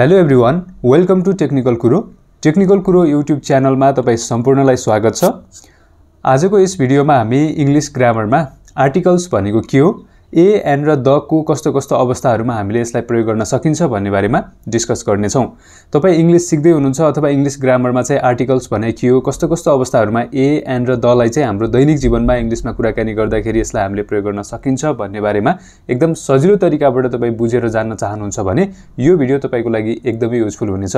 hello everyone welcome to technical Kuro technical Kuro YouTube च्यानलमा तपाईँ सम्पूर्णलाई स्वागत छ आजको यस भिडियोमा हामी इङ्ग्लिस ग्रामरमा आर्टिकल्स भनेको के हो ए एन्ड र द को कस्तो कस्तो अवस्थाहरूमा हामीले यसलाई प्रयोग गर्न सकिन्छ भन्ने बारेमा डिस्कस गर्नेछौँ तपाईँ इङ्ग्लिस सिक्दै हुनुहुन्छ अथवा इङ्ग्लिस ग्रामरमा चाहिँ आर्टिकल्स भने के हो कस्तो कस्तो अवस्थाहरूमा ए एन्ड र दलाई चाहिँ हाम्रो दैनिक जीवनमा इङ्ग्लिसमा कुराकानी गर्दाखेरि यसलाई हामीले प्रयोग गर्न सकिन्छ भन्ने बारेमा एकदम सजिलो तरिकाबाट तपाईँ बुझेर जान्न चाहनुहुन्छ भने यो भिडियो तपाईँको लागि एकदमै युजफुल हुनेछ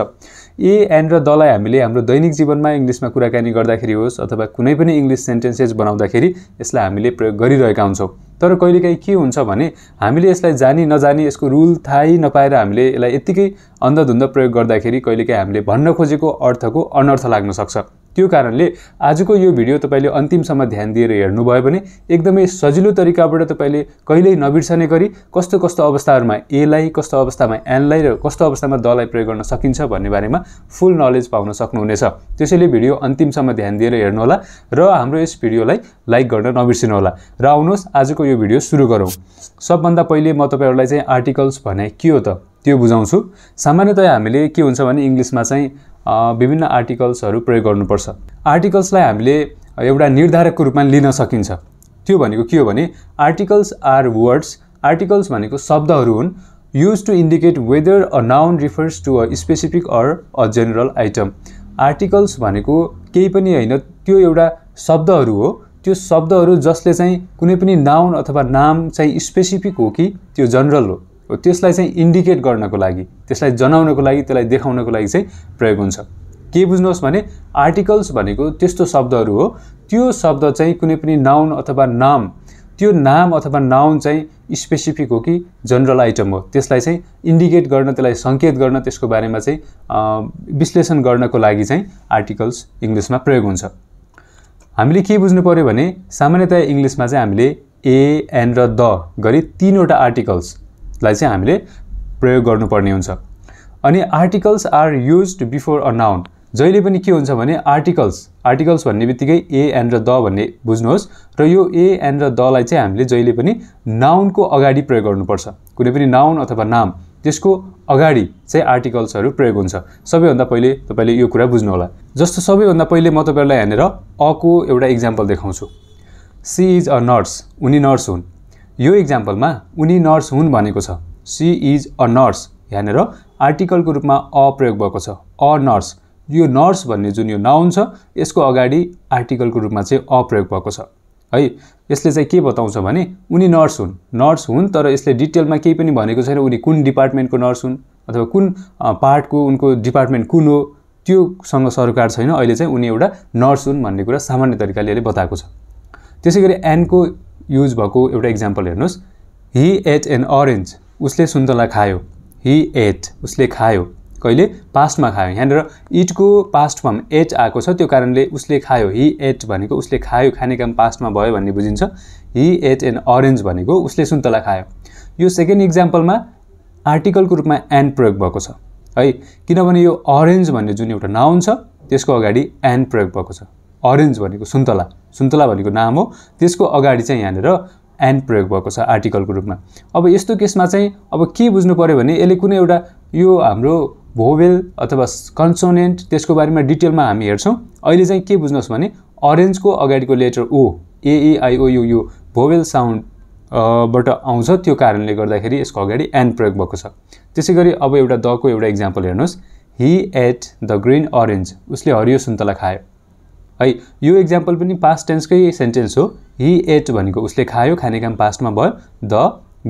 ए एन्ड र दलाई हामीले हाम्रो दैनिक जीवनमा इङ्ग्लिसमा कुराकानी गर्दाखेरि होस् अथवा कुनै पनि इङ्ग्लिस सेन्टेन्सेस बनाउँदाखेरि यसलाई हामीले प्रयोग गरिरहेका हुन्छौँ तर कहिलेकाहीँ के हुन्छ भने हामीले यसलाई जानी नजानी यसको रुल थाहै नपाएर हामीले यसलाई यत्तिकै अन्धधुन्ध प्रयोग गर्दाखेरि कहिलेकाहीँ हामीले भन्न खोजेको अर्थको अनर्थ लाग्न सक्छ त्यो कारणले आजको यो भिडियो तपाईँले अन्तिमसम्म ध्यान दिएर हेर्नुभयो भने एकदमै सजिलो तरिकाबाट तपाईँले कहिल्यै नबिर्सने गरी कस्तो कस्तो अवस्थाहरूमा एलाई कस्तो अवस्थामा एनलाई र कस्तो अवस्थामा दलाई प्रयोग गर्न सकिन्छ भन्ने बारेमा फुल नलेज पाउन सक्नुहुनेछ त्यसैले भिडियो अन्तिमसम्म ध्यान दिएर हेर्नुहोला र हाम्रो यस भिडियोलाई लाइक गर्न नबिर्सिनुहोला र आउनुहोस् आजको यो भिडियो सुरु गरौँ सबभन्दा पहिले म तपाईँहरूलाई चाहिँ आर्टिकल्स भने के हो त त्यो बुझाउँछु सामान्यतया हामीले के हुन्छ भने इङ्ग्लिसमा चाहिँ विभिन्न आर्टिकल्सहरू प्रयोग गर्नुपर्छ आर्टिकल्सलाई हामीले एउटा निर्धारकको रूपमा लिन सकिन्छ त्यो भनेको के हो भने आर्टिकल्स आर वर्ड्स आर्टिकल्स भनेको शब्दहरू हुन् use to indicate whether a noun refers to a specific or a general item articles भनेको केही पनि होइन त्यो एउटा शब्दहरू हो त्यो शब्दहरू जसले चाहिँ कुनै पनि नाउन अथवा नाम चाहिँ स्पेसिफिक हो कि त्यो जनरल हो त्यसलाई चाहिँ इन्डिकेट गर्नको लागि त्यसलाई जनाउनको लागि त्यसलाई देखाउनको लागि चाहिँ प्रयोग हुन्छ के बुझ्नुहोस् भने आर्टिकल्स भनेको त्यस्तो शब्दहरू हो त्यो शब्द चाहिँ कुनै पनि नाउन अथवा नाम त्यो नाम अथवा नाउन चाहिँ स्पेसिफिक हो कि जनरल आइटम हो त्यसलाई चाहिँ इन्डिकेट गर्न त्यसलाई सङ्केत गर्न त्यसको बारेमा चाहिँ विश्लेषण गर्नको लागि चाहिँ आर्टिकल्स इङ्ग्लिसमा प्रयोग हुन्छ हामीले के बुझ्नु पऱ्यो भने सामान्यतया इङ्ग्लिसमा चाहिँ हामीले ए एन र द गरी तिनवटा आर्टिकल्स लाई चाहिँ हामीले प्रयोग गर्नुपर्ने हुन्छ अनि articles are use before a noun जहिले पनि के हुन्छ भने आर्टिकल्स आर्टिकल्स भन्ने बित्तिकै ए एन्ड र द भन्ने बुझ्नुहोस् र यो ए एन्ड र दलाई चाहिँ हामीले जहिले पनि नाउनको अगाडि प्रयोग गर्नुपर्छ कुनै पनि नाउन अथवा नाम त्यसको अगाडि चाहिँ आर्टिकल्सहरू प्रयोग हुन्छ सबैभन्दा पहिले तपाईँले यो कुरा बुझ्नुहोला जस्तो सबैभन्दा पहिले म तपाईँहरूलाई यहाँनिर अ को एउटा इक्जाम्पल देखाउँछु सी इज अ नर्स उनी नर्स हुन् यो इक्जाम्पलमा उनी नर्स हुन् भनेको छ सी इज अ नर्स यहाँनिर आर्टिकलको रूपमा अ प्रयोग भएको छ अ नर्स यो नर्स भन्ने जुन यो नाउन छ यसको अगाडि आर्टिकलको रूपमा चाहिँ अ प्रयोग भएको छ है यसले चाहिँ के बताउँछ भने उनी नर्स हुन् नर्स हुन् तर यसले डिटेलमा केही पनि भनेको छैन उनी कुन डिपार्टमेन्टको नर्स हुन् अथवा कुन पार्टको उनको डिपार्टमेन्ट कुन हो त्योसँग सरकार छैन अहिले चाहिँ उनी एउटा नर्स हुन् भन्ने कुरा सामान्य तरिकाले यसले बताएको छ त्यसै गरी एनको युज भएको एउटा इक्जाम्पल हेर्नुहोस् हि एट एन अरेन्ज उसले सुन्तला खायो हि एट उसले खायो कहिले पास्टमा खायो यहाँनिर इटको पास्ट फर्म एट आएको छ त्यो कारणले उसले खायो हि एट भनेको उसले खायो खाने काम पास्टमा भयो भन्ने बुझिन्छ हि एट एन अरेन्ज भनेको उसले सुन्तला खायो यो सेकेन्ड इक्जाम्पलमा आर्टिकलको रूपमा एन प्रयोग भएको छ है किनभने यो अरेन्ज भन्ने जुन एउटा नाउन छ त्यसको अगाडि एन प्रयोग भएको छ अरेन्ज भनेको सुन्तला सुन्तला भनेको नाम हो त्यसको अगाडि चाहिँ यहाँनिर एन प्रयोग भएको छ आर्टिकलको रूपमा अब यस्तो केसमा चाहिँ अब के बुझ्नु पऱ्यो भने यसले कुनै एउटा यो हाम्रो भोवेल अथवा कन्सोनेन्ट त्यसको बारेमा डिटेलमा हामी हेर्छौँ अहिले चाहिँ के बुझ्नुहोस् भने अरेन्जको अगाडिको लेटर ओ एएआइओयु यो भोवेल साउन्ड बाट आउँछ त्यो कारणले गर्दाखेरि यसको अगाडि एन प्रयोग भएको छ त्यसै गरी अब एउटा दको एउटा इक्जाम्पल हेर्नुहोस् he ate the green orange उसले हरियो सुन्तला खायो है यो इक्जाम्पल पनि पास्ट टेन्सकै सेन्टेन्स हो हि एट भनेको उसले खायो खाने काम पास्टमा भयो द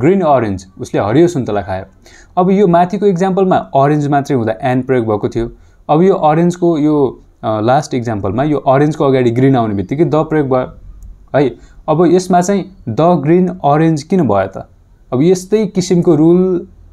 ग्रिन अरेन्ज उसले हरियो सुन्तला खायो अब यो माथिको इक्जाम्पलमा अरेन्ज मात्रै हुँदा एन प्रयोग भएको थियो अब यो अरेन्जको यो लास्ट इक्जाम्पलमा यो अरेन्जको अगाडि ग्रिन आउने बित्तिकै द प्रयोग भयो है अब यसमा चाहिँ द ग्रिन अरेन्ज किन भयो त अब यस्तै किसिमको रुल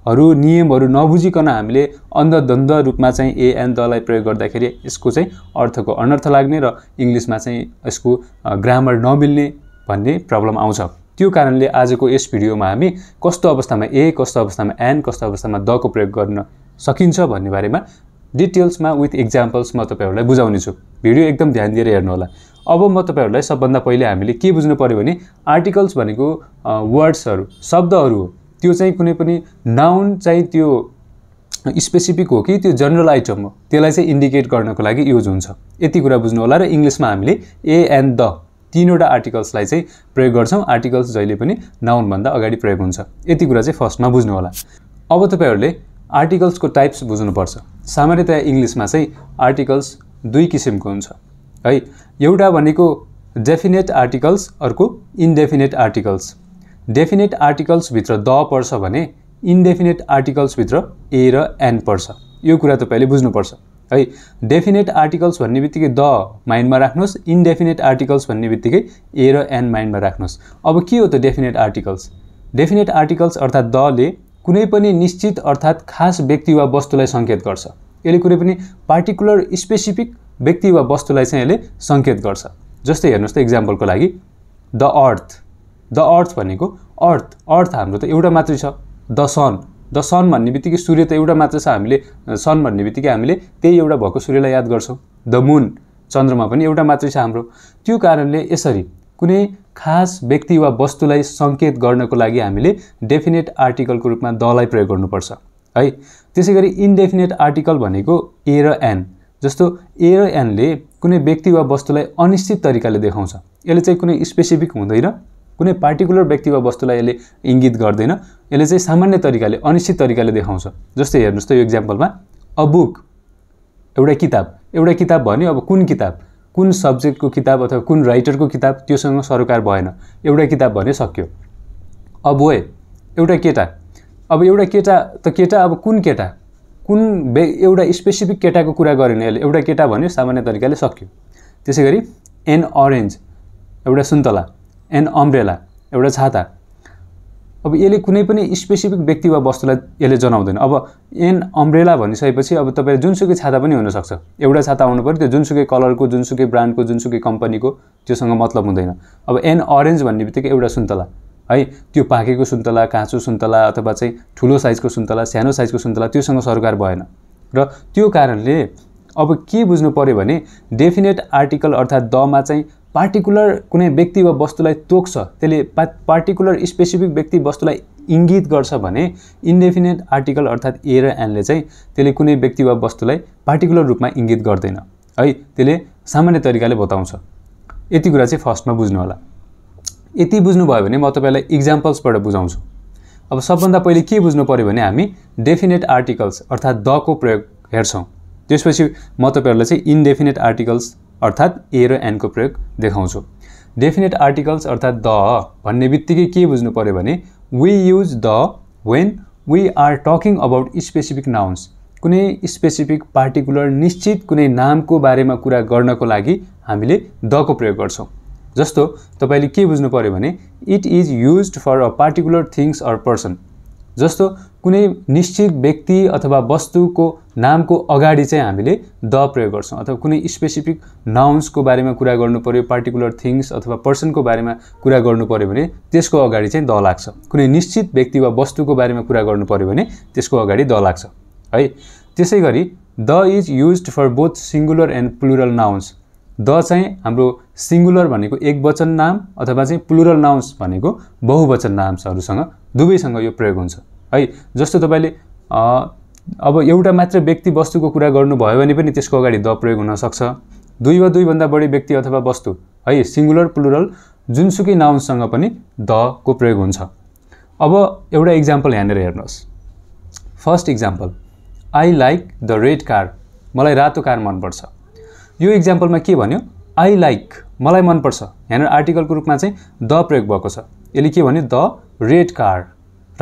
हरू नियमहरू नबुझिकन हामीले अन्धधन्ध रूपमा चाहिँ ए एन्ड दलाई प्रयोग गर्दाखेरि यसको चाहिँ अर्थको अनर्थ लाग्ने र इङ्ग्लिसमा चाहिँ यसको ग्रामर नमिल्ने भन्ने प्रब्लम आउँछ त्यो कारणले आजको यस भिडियोमा हामी कस्तो अवस्थामा ए कस्तो अवस्थामा एन कस्तो अवस्थामा दको प्रयोग गर्न सकिन्छ भन्ने बारेमा डिटेल्समा विथ इक्जाम्पल्स म तपाईँहरूलाई बुझाउनेछु भिडियो एकदम ध्यान दिएर हेर्नुहोला अब म तपाईँहरूलाई सबभन्दा पहिले हामीले के बुझ्नु पऱ्यो भने आर्टिकल्स भनेको वर्ड्सहरू शब्दहरू हो त्यो चाहिँ कुनै पनि नाउन चाहिँ त्यो स्पेसिफिक हो कि त्यो जनरल आइटम हो त्यसलाई चाहिँ इन्डिकेट गर्नको लागि युज हुन्छ यति कुरा बुझ्नु होला र इङ्ग्लिसमा हामीले ए एन्ड द तिनवटा आर्टिकल्सलाई चाहिँ प्रयोग गर्छौँ आर्टिकल्स जहिले पनि नाउनभन्दा अगाडि प्रयोग हुन्छ यति कुरा चाहिँ फर्स्टमा बुझ्नु होला अब तपाईँहरूले आर्टिकल्सको टाइप्स बुझ्नुपर्छ सामान्यतया इङ्ग्लिसमा चाहिँ आर्टिकल्स दुई किसिमको हुन्छ है एउटा भनेको डेफिनेट आर्टिकल्स अर्को इन्डेफिनेट आर्टिकल्स डेफिनेट आर्टिकल्सभित्र द पर्छ भने इन्डेफिनेट आर्टिकल्सभित्र ए र एन पर्छ यो कुरा तपाईँले बुझ्नुपर्छ है डेफिनेट आर्टिकल्स भन्ने बित्तिकै द माइन्डमा राख्नुहोस् इन्डेफिनेट आर्टिकल्स भन्ने बित्तिकै ए र एन माइन्डमा राख्नुहोस् अब के हो त डेफिनेट आर्टिकल्स डेफिनेट आर्टिकल्स अर्थात् दले कुनै पनि निश्चित अर्थात् खास व्यक्ति वा वस्तुलाई सङ्केत गर्छ यसले कुनै पनि पार्टिकुलर स्पेसिफिक व्यक्ति वा वस्तुलाई चाहिँ यसले सङ्केत गर्छ जस्तै हेर्नुहोस् त इक्जाम्पलको लागि द अर्थ द अर्थ भनेको अर्थ अर्थ हाम्रो त एउटा मात्रै छ द सन द सन भन्ने बित्तिकै सूर्य त एउटा मात्र छ हामीले सन भन्ने बित्तिकै हामीले त्यही एउटा भएको सूर्यलाई याद गर्छौँ द मुन चन्द्रमा पनि एउटा मात्रै छ हाम्रो त्यो कारणले यसरी कुनै खास व्यक्ति वा वस्तुलाई सङ्केत गर्नको लागि हामीले डेफिनेट आर्टिकलको रूपमा दलाई प्रयोग गर्नुपर्छ है त्यसै गरी इन्डेफिनेट आर्टिकल भनेको ए र एन जस्तो ए र एनले कुनै व्यक्ति वा वस्तुलाई अनिश्चित तरिकाले देखाउँछ यसले चाहिँ कुनै स्पेसिफिक हुँदैन कुनै पार्टिकुलर व्यक्ति वा वस्तुलाई यसले इङ्गित गर्दैन यसले चाहिँ सामान्य तरिकाले अनिश्चित तरिकाले देखाउँछ जस्तै हेर्नुहोस् त यो इक्जाम्पलमा अ बुक एउटा किताब एउटा किताब भन्यो अब कुन किताब कुन सब्जेक्टको किताब अथवा कुन राइटरको किताब त्योसँग सरोकार भएन एउटा किताब भने सक्यो अब वे एउटा केटा अब एउटा केटा त केटा अब कुन केटा कुन बे एउटा स्पेसिफिक केटाको कुरा गरेन यसले एउटा केटा भन्यो सामान्य तरिकाले सक्यो त्यसै गरी एन अरेन्ज एउटा सुन्तला एन्ड अम्ब्रेला एउटा छाता अब यसले कुनै पनि स्पेसिफिक व्यक्ति वा वस्तुलाई यसले जनाउँदैन अब एन अम्ब्रेला भनिसकेपछि अब तपाईँ जुनसुकै छाता पनि हुनसक्छ एउटा छाता आउनु पऱ्यो त्यो जुनसुकै कलरको जुनसुकै ब्रान्डको जुनसुकै कम्पनीको त्योसँग मतलब हुँदैन अब एन अरेन्ज भन्ने बित्तिकै एउटा सुन्तला है त्यो पाकेको सुन्तला काँचो सुन्तला अथवा चाहिँ ठुलो साइजको सुन्तला सानो साइजको सुन्तला त्योसँग सरकार भएन र त्यो कारणले अब के बुझ्नु पऱ्यो भने डेफिनेट आर्टिकल अर्थात् दमा चाहिँ पार्टिकुलर कुनै व्यक्ति वा वस्तुलाई तोक्छ त्यसले पा पार्टिकुलर स्पेसिफिक व्यक्ति वस्तुलाई इङ्गित गर्छ भने इन्डेफिनेट आर्टिकल अर्थात् ए र एनले चाहिँ त्यसले कुनै व्यक्ति वा वस्तुलाई पार्टिकुलर रूपमा इङ्गित गर्दैन है त्यसले सामान्य तरिकाले बताउँछ यति कुरा चाहिँ फर्स्टमा बुझ्नु होला यति बुझ्नुभयो भने म तपाईँलाई इक्जाम्पल्सबाट बुझाउँछु अब सबभन्दा पहिले के बुझ्नु पऱ्यो भने हामी डेफिनेट आर्टिकल्स अर्थात् दको प्रयोग हेर्छौँ त्यसपछि म तपाईँहरूलाई चाहिँ इन्डेफिनेट आर्टिकल्स अर्थात् ए र एनको प्रयोग देखाउँछु डेफिनेट आर्टिकल्स अर्थात् द भन्ने बित्तिकै के बुझ्नु पऱ्यो भने we use the when we are talking about specific nouns कुनै स्पेसिफिक पार्टिकुलर निश्चित कुनै नामको बारेमा कुरा गर्नको लागि हामीले द को प्रयोग गर्छौँ जस्तो तपाईँले के बुझ्नु पऱ्यो भने it is use for a particular things or person जस्तो कुनै निश्चित व्यक्ति अथवा वस्तुको नामको अगाडि चाहिँ हामीले द प्रयोग गर्छौँ अथवा कुनै स्पेसिफिक नाउन्सको बारेमा कुरा गर्नु पऱ्यो पार्टिकुलर थिङ्स अथवा पर्सनको बारेमा कुरा गर्नु पऱ्यो भने त्यसको अगाडि चाहिँ द लाग्छ कुनै निश्चित व्यक्ति वा वस्तुको बारेमा कुरा गर्नु पऱ्यो भने त्यसको अगाडि द लाग्छ है त्यसै गरी the is use for both singular and plural nouns the चाहिँ हाम्रो सिङ्गुलर भनेको एक वचन नाम अथवा चाहिँ प्लुरल नाउन्स भनेको बहुवचन नाम्सहरूसँग दुवैसँग यो प्रयोग हुन्छ है जस्तो तपाईँले अब एउटा मात्र व्यक्ति वस्तुको कुरा गर्नुभयो भने पनि त्यसको अगाडि द प्रयोग हुनसक्छ दुई वा दुईभन्दा बढी व्यक्ति अथवा वस्तु है सिङ्गुलर प्लुरल जुनसुकै नाउन्ससँग पनि द को प्रयोग हुन्छ अब एउटा इक्जाम्पल यहाँनिर हेर्नुहोस् first example I like the red car मलाई रातो कार मनपर्छ यो इक्जाम्पलमा के भन्यो आई लाइक मलाई मनपर्छ यहाँनिर आर्टिकलको रूपमा चाहिँ द प्रयोग भएको छ यसले के भन्यो द रेड कार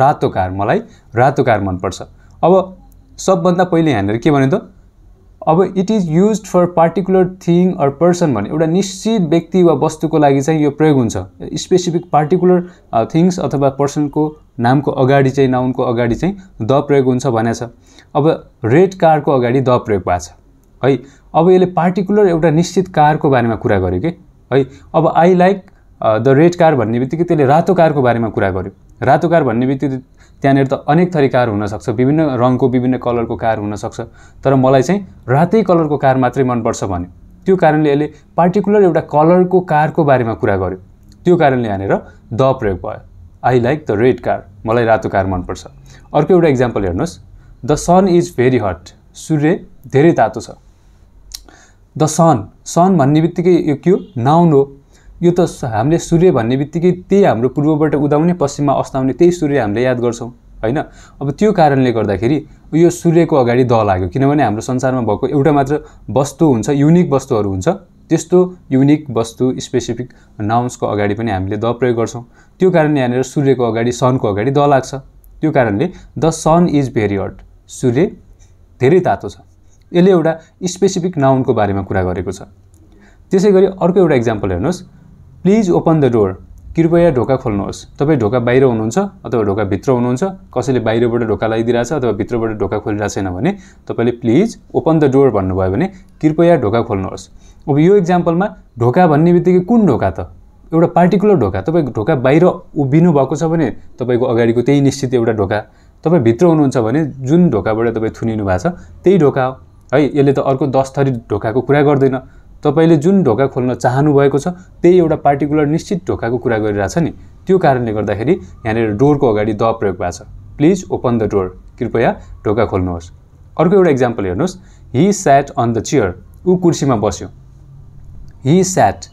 रातो कार मलाई रातो कार मनपर्छ अब सबभन्दा पहिले यहाँनिर के भन्यो त अब it is use for particular thing or person भने एउटा निश्चित व्यक्ति वा वस्तुको लागि चाहिँ यो प्रयोग हुन्छ स्पेसिफिक पार्टिकुलर थिङ्स अथवा पर्सनको नामको अगाडि चाहिँ नाउनको अगाडि चाहिँ द प्रयोग हुन्छ भने छ अब रेड कारको अगाडि द प्रयोग भएको छ है अब यसले पार्टिकुलर एउटा निश्चित कारको बारेमा कुरा गर्यो कि है अब I like the red car भन्ने बित्तिकै त्यसले रातो कारको बारेमा कुरा गर्यो रातो कार भन्ने बित्तिकै त्यहाँनिर त अनेक थरी कार हुनसक्छ विभिन्न रङको विभिन्न कलरको कार हुनसक्छ तर मलाई चाहिँ रातै कलरको कार मात्रै मनपर्छ भन्यो त्यो कारणले यसले पार्टिकुलर एउटा कलरको कारको बारेमा कुरा गर्यो त्यो कारणले यहाँनिर द प्रयोग भयो I like the red car मलाई रातो कार मनपर्छ अर्को एउटा इक्जाम्पल हेर्नुहोस् the sun is very hot सूर्य धेरै तातो छ द सन सन भन्ने बित्तिकै यो के हो नाउन हो यो त हामीले सूर्य भन्ने बित्तिकै त्यही हाम्रो पूर्वबाट उदाउने पश्चिममा अस्ताउने त्यही सूर्य हामीले याद गर्छौँ होइन अब त्यो कारणले गर्दाखेरि यो सूर्यको अगाडि द लाग्यो किनभने हाम्रो संसारमा भएको एउटा मात्र वस्तु हुन्छ युनिक वस्तुहरू हुन्छ त्यस्तो युनिक वस्तु स्पेसिफिक नाउन्सको अगाडि पनि हामीले द प्रयोग गर्छौँ त्यो कारणले यहाँनिर सूर्यको अगाडि सनको अगाडि द लाग्छ त्यो कारणले the sun is very hot सूर्य धेरै तातो छ यसले एउटा स्पेसिफिक नाउनको बारेमा कुरा गरेको छ त्यसै गरी अर्को एउटा इक्जाम्पल हेर्नुहोस् प्लिज ओपन द डोर कृपया ढोका खोल्नुहोस् तपाईँ ढोका बाहिर हुनुहुन्छ अथवा ढोकाभित्र हुनुहुन्छ कसैले बाहिरबाट ढोका लगाइदिइरहेछ अथवा भित्रबाट ढोका खोलिरहेको छैन भने तपाईँले प्लिज ओपन द डोर भन्नुभयो भने कृपया ढोका खोल्नुहोस् अब यो इक्जाम्पलमा ढोका भन्ने बित्तिकै कुन ढोका त एउटा पार्टिकुलर ढोका तपाईँको ढोका बाहिर उभिनु भएको छ भने तपाईँको अगाडिको त्यही निश्चित एउटा ढोका तपाईँ भित्र हुनुहुन्छ भने जुन ढोकाबाट तपाईँ थुनिनु भएको छ त्यही ढोका हो है यसले त अर्को दस थरी ढोकाको कुरा गर्दैन तपाईँले जुन ढोका खोल्न चाहनुभएको छ त्यही एउटा पार्टिकुलर निश्चित ढोकाको कुरा गरिरहेछ नि त्यो कारणले गर्दाखेरि यहाँनिर डोरको अगाडि द प्रयोग भएको छ प्लिज ओपन द डोर कृपया ढोका खोल्नुहोस् अर्को एउटा इक्जाम्पल हेर्नुहोस् he sat on the chair ऊ कुर्सीमा बस्यो हि स्याट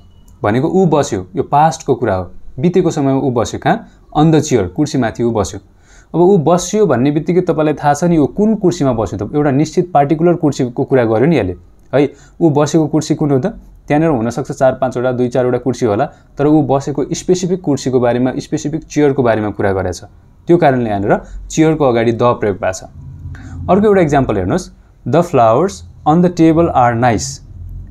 भनेको ऊ बस्यो यो पास्टको कुरा हो बितेको समयमा ऊ बस्यो कहाँ अन द चेयर कुर्सीमाथि ऊ बस्यो अब ऊ बस्यो भन्ने बित्तिकै तपाईँलाई थाहा छ नि ऊ कुन कुर्सीमा बस्यो त एउटा निश्चित पार्टिकुलर कुर्सीको कुरा गर्यो नि यसले है ऊ बसेको कुर्सी कुन हो त त्यहाँनिर हुनसक्छ चार पाँचवटा दुई चारवटा कुर्सी होला तर ऊ बसेको स्पेसिफिक कुर्सीको बारेमा स्पेसिफिक चेयरको बारेमा कुरा गरेछ त्यो कारणले यहाँनिर चेयरको अगाडि द प्रयोग भएको छ अर्को एउटा इक्जाम्पल हेर्नुहोस् the flowers on the table are nice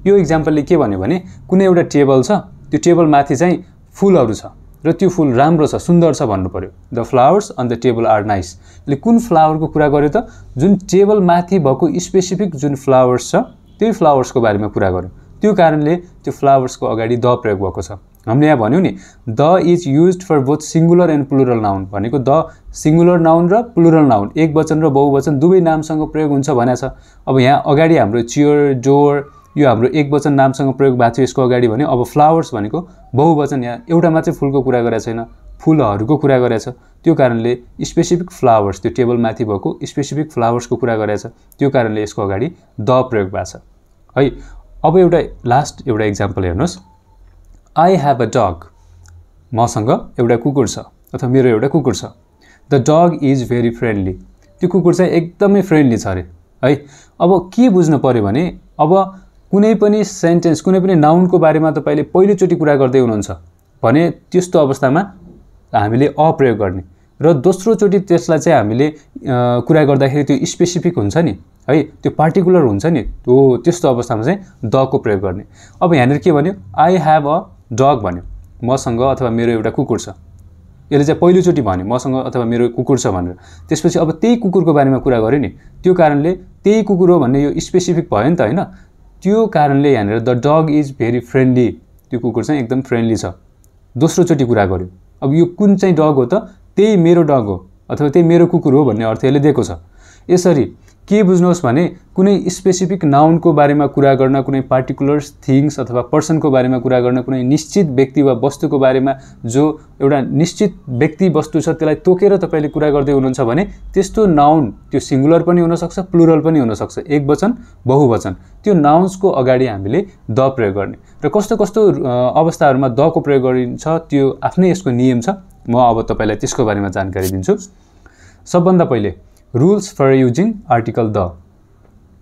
यो इक्जाम्पलले के भन्यो भने कुनै एउटा टेबल छ त्यो टेबलमाथि चाहिँ फुलहरू छ र त्यो फुल राम्रो छ सुन्दर छ भन्नु पऱ्यो the flowers on the table are nice ले कुन फ्लावरको कुरा गर्यो त जुन टेबलमाथि भएको स्पेसिफिक जुन फ्लावर्स छ त्यही फ्लावर्सको बारेमा कुरा गऱ्यौँ त्यो कारणले त्यो फ्लावर्सको अगाडि द प्रयोग भएको छ हामीले यहाँ भन्यौँ नि the is use for both singular and plural noun भनेको द सिङ्गुलर नाउन र प्लुरल नाउन एक वचन र बहुवचन दुवै नामसँग प्रयोग हुन्छ भनेको छ अब यहाँ अगाडि हाम्रो चियर जोर यो हाम्रो एक वचन नामसँग प्रयोग भएको थियो यसको अगाडि भने अब फ्लावर्स भनेको बहुवचन यहाँ एउटा मात्रै फुलको कुरा गरेको छैन फुलहरूको कुरा गरेछ त्यो कारणले स्पेसिफिक फ्लावर्स त्यो टेबलमाथि भएको स्पेसिफिक फ्लावर्सको कुरा गरेछ त्यो कारणले यसको अगाडि द प्रयोग भएको छ है अब एउटा लास्ट एउटा इक्जाम्पल हेर्नुहोस् आई ह्याभ अ डग मसँग एउटा कुकुर छ अथवा मेरो एउटा कुकुर छ the dog is very friendly त्यो कुकुर चाहिँ एकदमै फ्रेन्डली छ अरे है अब के बुझ्नु पऱ्यो भने अब कुनै पनि सेन्टेन्स कुनै पनि नाउनको बारेमा तपाईँले पहिलोचोटि कुरा गर्दै हुनुहुन्छ भने त्यस्तो अवस्थामा हामीले अप्रयोग गर्ने र दोस्रोचोटि त्यसलाई चाहिँ हामीले कुरा गर्दाखेरि त्यो स्पेसिफिक हुन्छ नि है त्यो पार्टिकुलर हुन्छ नि त्यो त्यस्तो अवस्थामा चाहिँ डगको प्रयोग गर्ने अब यहाँनिर के भन्यो आई ह्याभ अ डग भन्यो मसँग अथवा मेरो एउटा कुकुर छ यसले चाहिँ पहिलोचोटि भन्यो मसँग अथवा मेरो कुकुर छ भनेर त्यसपछि अब त्यही कुकुरको बारेमा कुरा गऱ्यो नि त्यो कारणले त्यही कुकुर हो भन्ने यो स्पेसिफिक भयो नि त होइन त्यो कारणले यहाँनिर the dog is very friendly त्यो कुकुर चाहिँ एकदम फ्रेन्डली छ दोस्रोचोटि कुरा गऱ्यो अब यो कुन चाहिँ डग हो त त्यही मेरो डग हो अथवा त्यही मेरो कुकुर हो भन्ने अर्थ यसले दिएको छ यसरी के बुझ्नुहोस् भने कुनै स्पेसिफिक नाउनको बारेमा कुरा गर्न कुनै पार्टिकुलर थिङ्स अथवा पर्सनको बारेमा कुरा गर्न कुनै निश्चित व्यक्ति वा वस्तुको बारेमा जो एउटा निश्चित व्यक्ति वस्तु छ त्यसलाई तोकेर तपाईँले कुरा गर्दै हुनुहुन्छ भने त्यस्तो नाउन त्यो सिङ्गुलर पनि हुनसक्छ प्लुरल पनि हुनसक्छ एक वचन बहुवचन त्यो नाउन्सको अगाडि हामीले द प्रयोग गर्ने र कस्तो कस्तो अवस्थाहरूमा दको प्रयोग गरिन्छ त्यो आफ्नै यसको नियम छ म अब तपाईँलाई त्यसको बारेमा जानकारी दिन्छु सबभन्दा पहिले rules for using article the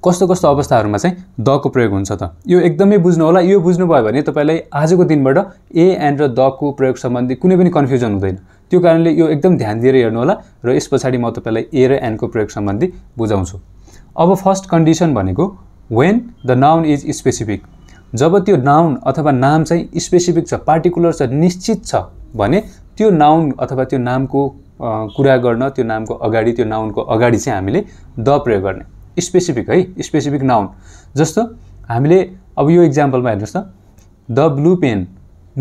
कस्तो कस्तो अवस्थाहरूमा चाहिँ दको प्रयोग हुन्छ त यो एकदमै बुझ्नु होला यो बुझ्नुभयो भने तपाईँलाई आजको दिनबाट ए एन्ड र दको प्रयोग सम्बन्धी कुनै पनि कन्फ्युजन हुँदैन त्यो कारणले यो एकदम ध्यान दिएर हेर्नु होला र यस पछाडि म तपाईँलाई ए र एन्डको प्रयोग सम्बन्धी बुझाउँछु अब फर्स्ट कन्डिसन भनेको when the noun is specific जब त्यो नाउन अथवा नाम चाहिँ स्पेसिफिक छ पार्टिकुलर छ निश्चित छ भने त्यो नाउन अथवा त्यो नामको कुरा गर्न त्यो नामको अगाडि त्यो नाउनको अगाडि चाहिँ हामीले द प्रयोग गर्ने स्पेसिफिक है स्पेसिफिक नाउन जस्तो हामीले अब यो इक्जाम्पलमा हेर्नुहोस् त द ब्लु पेन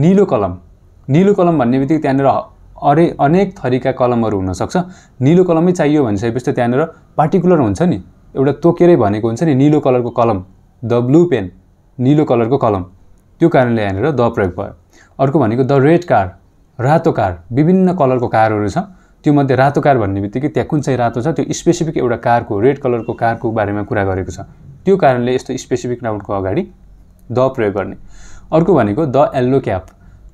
निलो कलम निलो कलम भन्ने बित्तिकै त्यहाँनिर अरे अनेक थरीका कलमहरू हुनसक्छ निलो कलमै चाहियो भनिसकेपछि त त्यहाँनिर पार्टिकुलर हुन्छ नि एउटा तोकेरै भनेको हुन्छ नि निलो कलरको कलम द ब्लु पेन निलो कलरको कलम त्यो कारणले यहाँनिर द प्रयोग भयो अर्को भनेको द रेड कार रातो कार विभिन्न कलरको कारहरू छ त्योमध्ये रातो कार भन्ने बित्तिकै त्यहाँ कुन चाहिँ रातो छ त्यो स्पेसिफिक एउटा कारको रेड कलरको कारको बारेमा कुरा गरेको छ त्यो कारणले यस्तो स्पेसिफिक राउन्डको अगाडि द प्रयोग गर्ने अर्को भनेको द एल्लो क्याप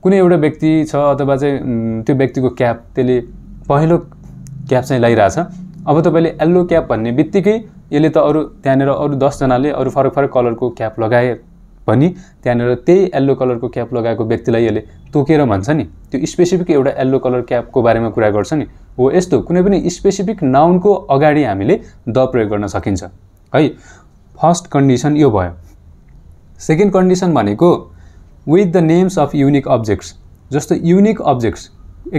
कुनै एउटा व्यक्ति छ अथवा चाहिँ त्यो व्यक्तिको क्याप त्यसले पहिलो क्याप चाहिँ लगाइरहेछ अब तपाईँले यल्लो क्याप भन्ने बित्तिकै यसले त अरू त्यहाँनिर अरू दसजनाले अरू फरक फरक कलरको क्याप लगाए पनि त्यहाँनिर त्यही यल्लो कलरको क्याप लगाएको व्यक्तिलाई यसले तोकेर भन्छ नि त्यो स्पेसिफिक एउटा यल्लो कलर क्यापको बारेमा कुरा गर्छ नि हो यस्तो कुनै पनि स्पेसिफिक नाउनको अगाडि हामीले द प्रयोग गर्न सकिन्छ है फर्स्ट कन्डिसन यो भयो सेकेन्ड कन्डिसन भनेको with the names of unique objects जस्तो युनिक अब्जेक्ट्स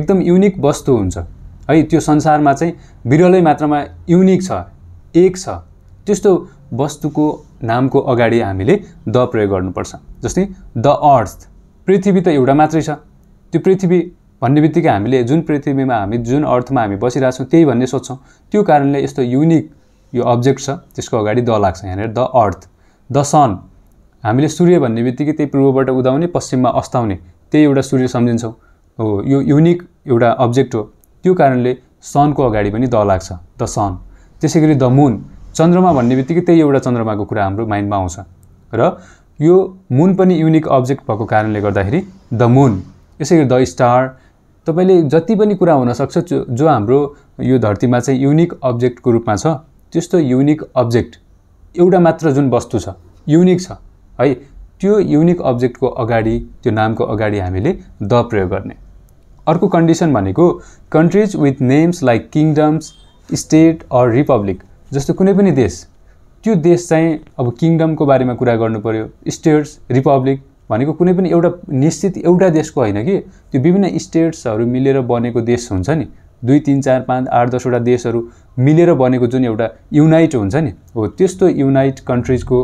एकदम युनिक वस्तु हुन्छ है त्यो संसारमा चाहिँ बिरलै मात्रामा युनिक छ एक छ त्यस्तो वस्तुको नामको अगाडि हामीले द प्रयोग गर्नुपर्छ जस्तै द अर्थ पृथ्वी त एउटा मात्रै छ त्यो पृथ्वी भन्ने बित्तिकै हामीले जुन पृथ्वीमा हामी जुन अर्थमा हामी बसिरहेछौँ त्यही भन्ने सोध्छौँ त्यो कारणले यस्तो युनिक यो अब्जेक्ट छ त्यसको अगाडि द लाग्छ यहाँनिर द अर्थ द सन हामीले सूर्य भन्ने बित्तिकै त्यही पूर्वबाट उदाउने पश्चिममा अस्ताउने त्यही एउटा सूर्य सम्झिन्छौँ हो यो युनिक एउटा अब्जेक्ट हो त्यो कारणले सनको अगाडि पनि द लाग्छ द सन त्यसै गरी द मुन चन्द्रमा भन्ने बित्तिकै त्यही एउटा चन्द्रमाको कुरा हाम्रो माइन्डमा आउँछ र यो मुन पनि युनिक अब्जेक्ट भएको कारणले गर्दाखेरि द मुन यसै गरी द स्टार तपाईँले जति पनि कुरा हुनसक्छ जो जो हाम्रो यो धरतीमा चाहिँ युनिक अब्जेक्टको रूपमा छ त्यस्तो युनिक अब्जेक्ट एउटा मात्र जुन वस्तु छ युनिक छ है त्यो युनिक अब्जेक्टको अगाडि त्यो नामको अगाडि हामीले द प्रयोग गर्ने अर्को कन्डिसन भनेको countries with names like kingdoms state or republic जस्तो कुनै पनि देश त्यो देश चाहिँ अब किङडमको बारेमा कुरा गर्नु पऱ्यो स्टेट्स रिपब्लिक भनेको कुनै पनि एउटा निश्चित एउटा देशको होइन कि त्यो विभिन्न स्टेट्सहरू मिलेर बनेको देश हुन्छ नि दुई तिन चार पाँच आठ दसवटा देशहरू मिलेर बनेको जुन एउटा युनाइट हुन्छ नि हो त्यस्तो युनाइट कन्ट्रिजको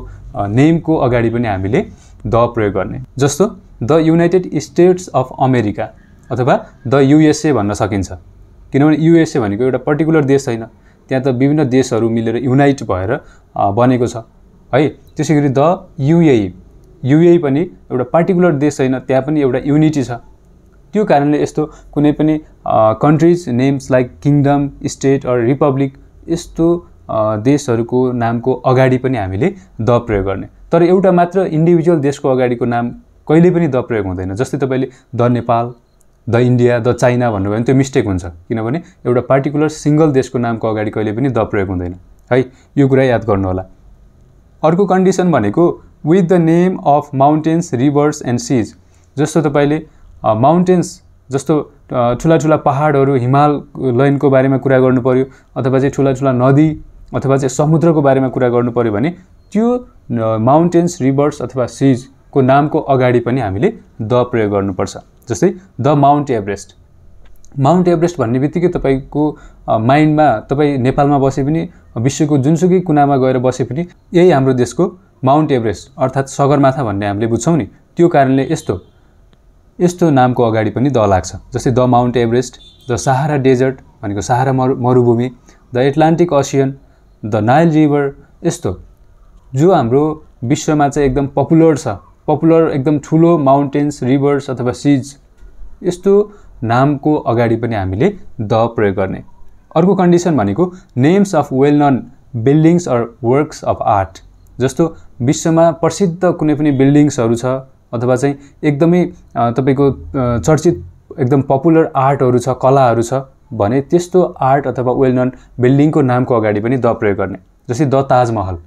नेमको अगाडि पनि हामीले द प्रयोग गर्ने जस्तो the United States of America अथवा द युएसए भन्न सकिन्छ किनभने युएसए भनेको एउटा पर्टिकुलर देश होइन त्यहाँ त विभिन्न देशहरू मिलेर युनाइट भएर बनेको छ है त्यसै गरी द युएई युएई पनि एउटा पार्टिकुलर देश छैन त्यहाँ पनि एउटा युनिटी छ त्यो कारणले यस्तो कुनै पनि countries names like kingdom state or republic यस्तो देशहरूको नामको अगाडि पनि हामीले द प्रयोग गर्ने तर एउटा मात्र इन्डिभिजुअल देशको अगाडिको नाम कहिले पनि द प्रयोग हुँदैन जस्तै तपाईँले the Nepal the India the China भन्नुभयो भने त्यो मिस्टेक हुन्छ किनभने एउटा पार्टिकुलर सिङ्गल देशको नामको अगाडि कहिले पनि द प्रयोग हुँदैन है यो कुरा याद गर्नुहोला अर्को कन्डिसन भनेको with the name of mountains rivers and seas जस्तो तपाईँले माउन्टेन्स जस्तो ठुला ठुला पहाडहरू हिमाल लयनको बारेमा कुरा गर्नु पऱ्यो अथवा चाहिँ ठुला ठुला नदी अथवा चाहिँ समुद्रको बारेमा कुरा गर्नु पऱ्यो भने त्यो माउन्टेन्स रिभर्स अथवा सिजको नामको अगाडि पनि हामीले द प्रयोग गर्नुपर्छ जस्तै the Mount Everest Mount Everest भन्ने बित्तिकै तपाईँको माइन्डमा तपाईँ नेपालमा बसे पनि विश्वको जुनसुकै कुनामा गएर बसे पनि यही हाम्रो देशको माउन्ट एभरेस्ट अर्थात् सगरमाथा भन्ने हामीले बुझ्छौँ नि त्यो कारणले यस्तो यस्तो नामको अगाडि पनि द लाग्छ जस्तै the Mount Everest the Sahara desert भनेको सहारा मरु मरुभूमि the Atlantic ocean the Nile river यस्तो जो हाम्रो विश्वमा चाहिँ एकदम पपुलर छ पपुलर एकदम ठुलो माउन्टेन्स रिभर्स अथवा सिज यस्तो नामको अगाडि पनि हामीले द प्रयोग गर्ने अर्को कन्डिसन भनेको names of well known buildings or works of art जस्तो विश्वमा प्रसिद्ध कुनै पनि बिल्डिङ्सहरू छ अथवा चाहिँ एकदमै तपाईँको चर्चित एकदम पपुलर आर्टहरू छ कलाहरू छ भने त्यस्तो आर्ट अथवा वेल नन बिल्डिङको नामको अगाडि पनि द प्रयोग गर्ने जस्तै द ताजमहल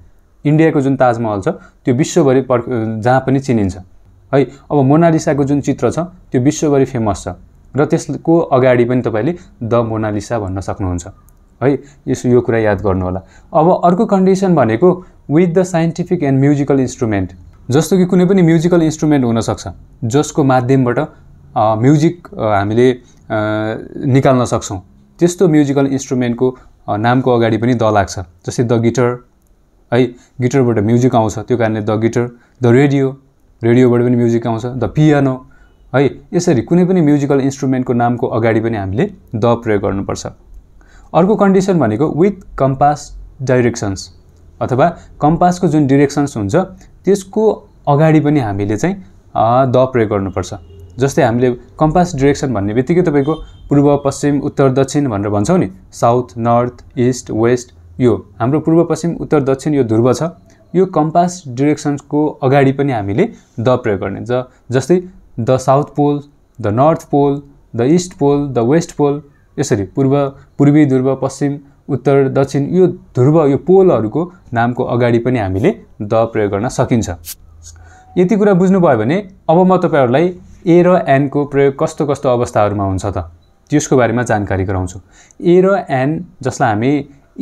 इन्डियाको जुन ताजमहल छ त्यो विश्वभरि पर् जहाँ पनि चिनिन्छ है अब मोनालिसाको जुन चित्र छ त्यो विश्वभरि फेमस छ र त्यसको अगाडि पनि तपाईँले द मोनालिसा भन्न सक्नुहुन्छ है यस यो कुरा याद गर्नुहोला अब अर्को कन्डिसन भनेको with the scientific and musical instrument जस्तो कि कुनै पनि म्युजिकल इन्स्ट्रुमेन्ट हुनसक्छ जसको माध्यमबाट म्युजिक हामीले निकाल्न सक्छौँ त्यस्तो म्युजिकल इन्स्ट्रुमेन्टको नामको अगाडि पनि द लाग्छ जस्तै द गिटार है गिटरबाट म्युजिक आउँछ त्यो कारणले द गिटर द रेडियो रेडियोबाट पनि म्युजिक आउँछ द पियानो है यसरी कुनै पनि म्युजिकल इन्स्ट्रुमेन्टको नामको अगाडि पनि हामीले द प्रयोग गर्नुपर्छ अर्को कन्डिसन भनेको विथ कम्पास डाइरेक्सन्स अथवा कम्पासको जुन डिरेक्सन्स हुन्छ त्यसको अगाडि पनि हामीले चाहिँ द प्रयोग गर्नुपर्छ जस्तै हामीले कम्पास डिरेक्सन भन्ने बित्तिकै तपाईँको पूर्व पश्चिम उत्तर दक्षिण भनेर भन्छौँ नि साउथ नर्थ इस्ट वेस्ट यो हाम्रो पूर्व पश्चिम उत्तर दक्षिण यो ध्रुव छ यो कम्पास डिरेक्सन्सको अगाडि पनि हामीले द प्रयोग गर्ने ज जस्तै the south pole the north pole the east pole the west pole यसरी पूर्व पूर्वी ध्रुव पश्चिम उत्तर दक्षिण यो ध्रुव यो पोलहरूको नामको अगाडि पनि हामीले द प्रयोग गर्न सकिन्छ यति कुरा बुझ्नुभयो भने अब म तपाईँहरूलाई ए र एनको प्रयोग कस्तो कस्तो अवस्थाहरूमा हुन्छ त त्यसको बारेमा जानकारी गराउँछु ए र एन जसलाई हामी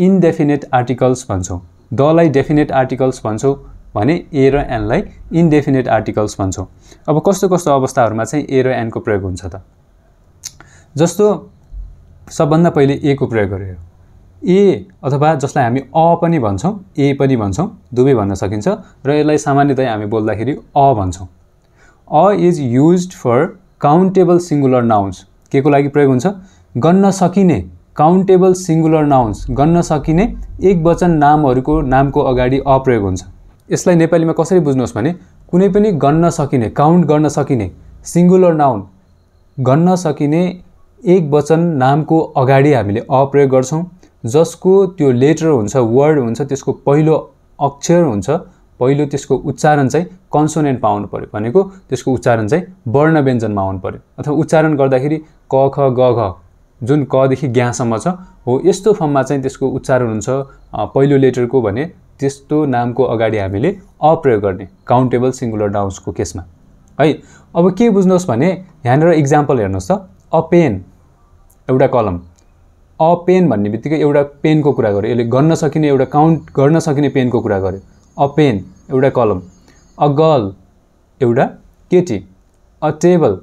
इन्डेफिनेट आर्टिकल्स भन्छौँ दलाई डेफिनेट आर्टिकल्स भन्छौँ भने ए र एनलाई इन्डेफिनेट आर्टिकल्स भन्छौँ अब कस्तो कस्तो अवस्थाहरूमा चाहिँ ए र एनको प्रयोग हुन्छ त जस्तो सबभन्दा पहिले ए को प्रयोग गरेर ए अथवा जसलाई हामी अ पनि भन्छौँ ए पनि भन्छौँ दुवै भन्न सकिन्छ र यसलाई सामान्यतया हामी बोल्दाखेरि अ भन्छौँ a is use for countable singular nouns के को लागि प्रयोग हुन्छ गन्न सकिने काउन्टेबल सिङ्गुलर नाउन्स गन्न सकिने एक वचन नामहरूको नामको अगाडि अप्रयोग हुन्छ यसलाई नेपालीमा कसरी बुझ्नुहोस् भने कुनै पनि गन्न सकिने काउन्ट गर्न सकिने सिङ्गुलर नाउन गन्न सकिने एक वचन नामको अगाडि हामीले अप्रयोग गर्छौँ जसको त्यो लेटर हुन्छ वर्ड हुन्छ त्यसको पहिलो अक्षर हुन्छ पहिलो त्यसको उच्चारण चाहिँ कन्सोनेन्ट पाउनु पऱ्यो भनेको त्यसको उच्चारण चाहिँ वर्ण व्यञ्जनमा आउनु पऱ्यो अथवा उच्चारण गर्दाखेरि क ख ग घ जुन कदेखि ज्ञासम्म छ हो यस्तो फर्ममा चाहिँ त्यसको उच्चारण हुन्छ पहिलो लेटरको भने त्यस्तो नामको अगाडि हामीले अप्रयोग गर्ने काउन्टेबल सिङ्गुलर डाउन्सको केसमा है अब के बुझ्नुहोस् भने यहाँनिर इक्जाम्पल हेर्नुहोस् त अ पेन एउटा कलम अ पेन भन्ने बित्तिकै एउटा पेनको कुरा गर्यो यसले गर्न सकिने एउटा काउन्ट गर्न सकिने पेनको कुरा गर्यो अ पेन एउटा कलम अ गर्ल एउटा केटी अ टेबल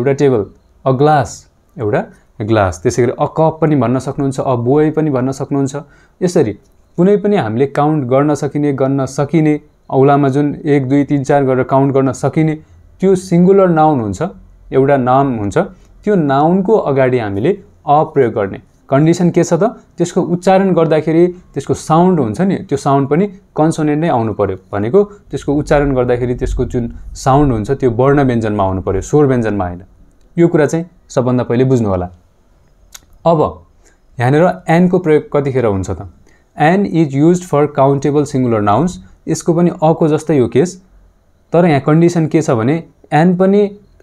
एउटा टेबल अ ग्लास एउटा ग्लास त्यसै गरी अ कप पनि भन्न सक्नुहुन्छ अ बोय पनि भन्न सक्नुहुन्छ यसरी कुनै पनि हामीले काउन्ट गर्न सकिने गर्न सकिने औलामा जुन एक दुई तिन चार गरेर काउन्ट गर्न सकिने त्यो सिङ्गुलर नाउन हुन्छ एउटा नाम हुन्छ त्यो नाउनको अगाडि हामीले अ प्रयोग गर्ने कन्डिसन के छ त त्यसको उच्चारण गर्दाखेरि त्यसको साउन्ड हुन्छ नि त्यो साउन्ड पनि कन्सोनेन्ट नै आउनु पऱ्यो भनेको त्यसको उच्चारण गर्दाखेरि त्यसको जुन साउन्ड हुन्छ त्यो वर्ण व्यञ्जनमा आउनु पऱ्यो स्वर व्यञ्जनमा होइन यो कुरा चाहिँ सबभन्दा पहिले बुझ्नु होला अब यहाँनिर एनको प्रयोग कतिखेर हुन्छ त an is use for countable singular nouns यसको पनि अको जस्तै हो केस तर यहाँ कन्डिसन के छ भने एन पनि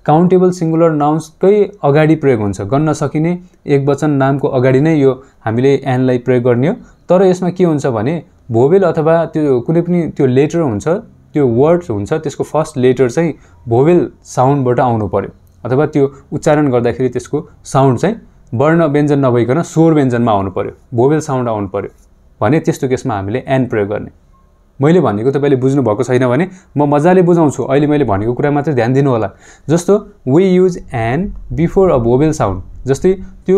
काउन्टेबल सिङ्गुलर नाउन्सकै अगाडि प्रयोग हुन्छ गर्न सकिने एक वचन नामको अगाडि नै यो हामीले एनलाई प्रयोग गर्ने हो तर यसमा के हुन्छ भने भोवेल अथवा त्यो कुनै पनि त्यो लेटर हुन्छ त्यो वर्ड हुन्छ त्यसको फर्स्ट लेटर चाहिँ भोवेल साउन्डबाट आउनु पऱ्यो अथवा त्यो उच्चारण गर्दाखेरि त्यसको साउन्ड चाहिँ वर्ण व्यञ्जन नभइकन स्वर व्यञ्जनमा आउनु पऱ्यो भोबेल साउन्ड आउनु पऱ्यो भने त्यस्तो केसमा हामीले एन प्रयोग गर्ने मैले भनेको तपाईँले बुझ्नुभएको छैन भने म मजाले बुझाउँछु अहिले मैले भनेको कुरा मात्रै ध्यान दिनु होला जस्तो we use an before a vowel sound जस्तै त्यो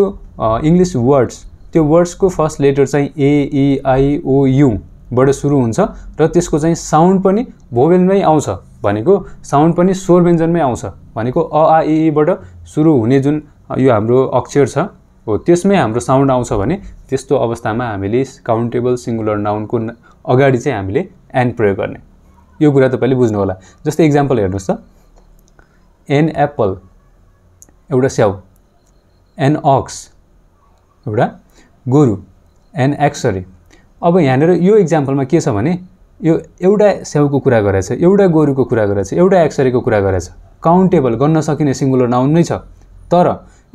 इङ्ग्लिस वर्ड्स त्यो वर्ड्सको फर्स्ट लेटर चाहिँ एइआइओयुबाट e, सुरु हुन्छ र त्यसको चाहिँ साउन्ड पनि भोबेलमै आउँछ भनेको साउन्ड पनि स्वर व्यञ्जनमै आउँछ भनेको अआइबाट सुरु हुने जुन यो हाम्रो अक्षर छ हो त्यसमै हाम्रो साउन्ड आउँछ भने त्यस्तो अवस्थामा हामीले काउन्टेबल सिङ्गुलर नाउनको अगाडि चाहिँ हामीले एन प्रयोग गर्ने यो कुरा तपाईँले बुझ्नु होला जस्तै इक्जाम्पल हेर्नुहोस् त एन एप्पल एउटा स्याउ एन अक्स एउटा गोरु एन एक्सरे अब यहाँनिर यो इक्जाम्पलमा के छ भने यो एउटा स्याउको कुरा गरेछ एउटा गोरुको कुरा गरेछ एउटा एक्सरेको कुरा गरेछ काउन्टेबल गर्न सकिने सिङ्गुलर नाउन नै छ तर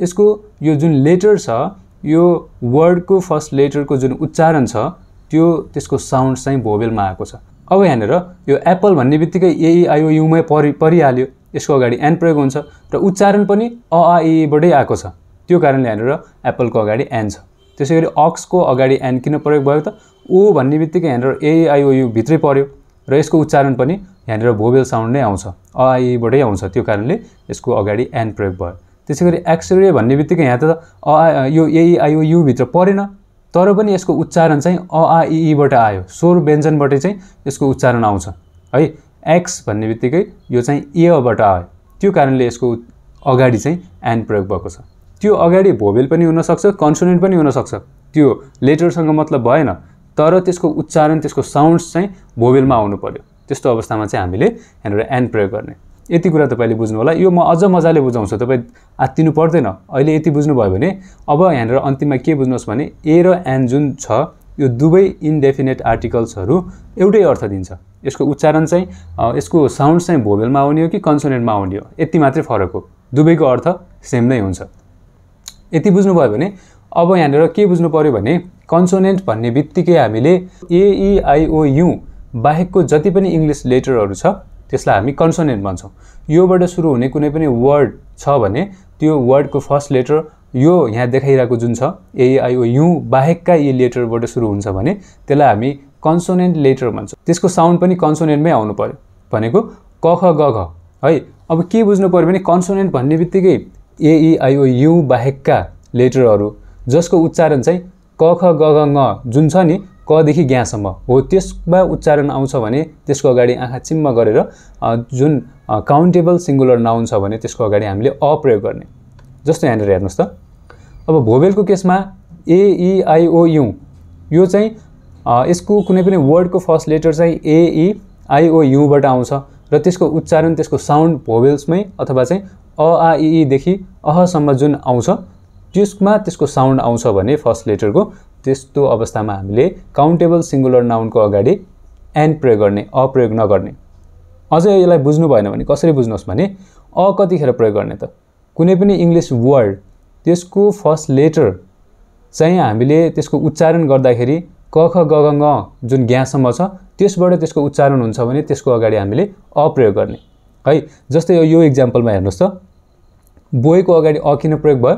यसको यो जुन लेटर छ यो वर्डको फर्स्ट लेटरको जुन उच्चारण छ त्यो त्यसको साउन्ड चाहिँ भोबेलमा आएको छ अब यहाँनिर यो एप्पल भन्ने बित्तिकै एआइओयुमै परि परिहाल्यो यसको अगाडि एन प्रयोग हुन्छ र उच्चारण पनि अआइबाटै आएको छ त्यो कारणले यहाँनिर एप्पलको अगाडि एन छ त्यसै गरी अक्सको अगाडि एन किन प्रयोग भयो त ओ भन्ने बित्तिकै यहाँनिर एआइओयु भित्रै पऱ्यो र यसको उच्चारण पनि यहाँनिर भोबेल साउन्ड नै आउँछ अआइबाटै आउँछ त्यो कारणले यसको अगाडि एन प्रयोग भयो त्यसै गरी एक्सरे भन्ने बित्तिकै यहाँ त अआ यो एआइओ युभित्र e, परेन तर पनि यसको उच्चारण चाहिँ अआइईबाट e, e आयो स्वर व्यञ्जनबाट चाहिँ यसको उच्चारण आउँछ है एक्स भन्ने बित्तिकै यो चाहिँ एबाट आयो त्यो कारणले यसको अगाडि चाहिँ एन प्रयोग भएको छ त्यो अगाडि भोबेल पनि हुनसक्छ कन्सोनेन्ट पनि हुनसक्छ त्यो लेटरसँग मतलब भएन तर त्यसको उच्चारण त्यसको साउन्ड्स चाहिँ भोबेलमा आउनु पऱ्यो त्यस्तो अवस्थामा चाहिँ हामीले यहाँनिर एन प्रयोग गर्ने यति कुरा तपाईँले बुझ्नु होला यो म अझ मजाले बुझाउँछु तपाईँ आत्तिनु पर्दैन अहिले यति बुझ्नुभयो भने अब यहाँनिर अन्तिममा के बुझ्नुहोस् भने ए र एन जुन छ यो दुवै इन्डेफिनेट आर्टिकल्सहरू एउटै अर्थ दिन्छ यसको उच्चारण चाहिँ यसको साउन्ड चाहिँ भोबेलमा आउने हो कि कन्सोनेन्टमा आउने हो यति मात्रै फरक हो दुवैको अर्थ सेम नै हुन्छ यति बुझ्नुभयो भने अब यहाँनिर के बुझ्नु पऱ्यो भने कन्सोनेन्ट भन्ने बित्तिकै हामीले एइआइओयु e बाहेकको जति पनि इङ्ग्लिस लेटरहरू छ त्यसलाई हामी कन्सोनेन्ट भन्छौँ योबाट सुरु हुने कुनै पनि वर्ड छ भने त्यो वर्डको फर्स्ट लेटर यो यहाँ देखाइरहेको जुन छ एआइओ यु बाहेकका यी लेटरबाट सुरु हुन्छ भने त्यसलाई हामी कन्सोनेन्ट लेटर भन्छौँ त्यसको साउन्ड पनि कन्सोनेन्टमै आउनु पऱ्यो भनेको क ख ग घ है अब के बुझ्नु पऱ्यो भने कन्सोनेन्ट भन्ने बित्तिकै एइआइओ यु e, बाहेकका लेटरहरू जसको उच्चारण चाहिँ क ख ग घ जुन छ नि कदेखि ज्ञासम्म हो त्यसमा उच्चारण आउँछ भने त्यसको अगाडि आँखा चिम्म गरेर जुन काउन्टेबल सिङ्गुलर नाउन छ भने त्यसको अगाडि हामीले अ प्रयोग गर्ने जस्तो यहाँनिर हेर्नुहोस् त अब भोबेलको केसमा एइआइओयु यो चाहिँ यसको कुनै पनि वर्डको फर्स्ट लेटर चाहिँ एइआइओयुबाट आउँछ र त्यसको उच्चारण त्यसको साउन्ड भोबेल्समै अथवा चाहिँ अआइदेखि अहसम्म जुन आउँछ त्यसमा त्यसको साउन्ड आउँछ भने फर्स्ट लेटरको त्यस्तो अवस्थामा हामीले काउन्टेबल सिङ्गुलर नाउनको अगाडि एन प्रयोग गर्ने अ प्रयोग नगर्ने अझै यसलाई बुझ्नु भएन भने कसरी बुझ्नुहोस् भने अ कतिखेर प्रयोग गर्ने त कुनै पनि इङ्ग्लिस वर्ड त्यसको फर्स्ट लेटर चाहिँ हामीले त्यसको उच्चारण गर्दाखेरि क ख ग ग जुन ज्ञासम्म छ त्यसबाट त्यसको उच्चारण हुन्छ भने त्यसको अगाडि हामीले अ प्रयोग गर्ने है जस्तै यो इक्जाम्पलमा हेर्नुहोस् त बोयको अगाडि अ किन प्रयोग भयो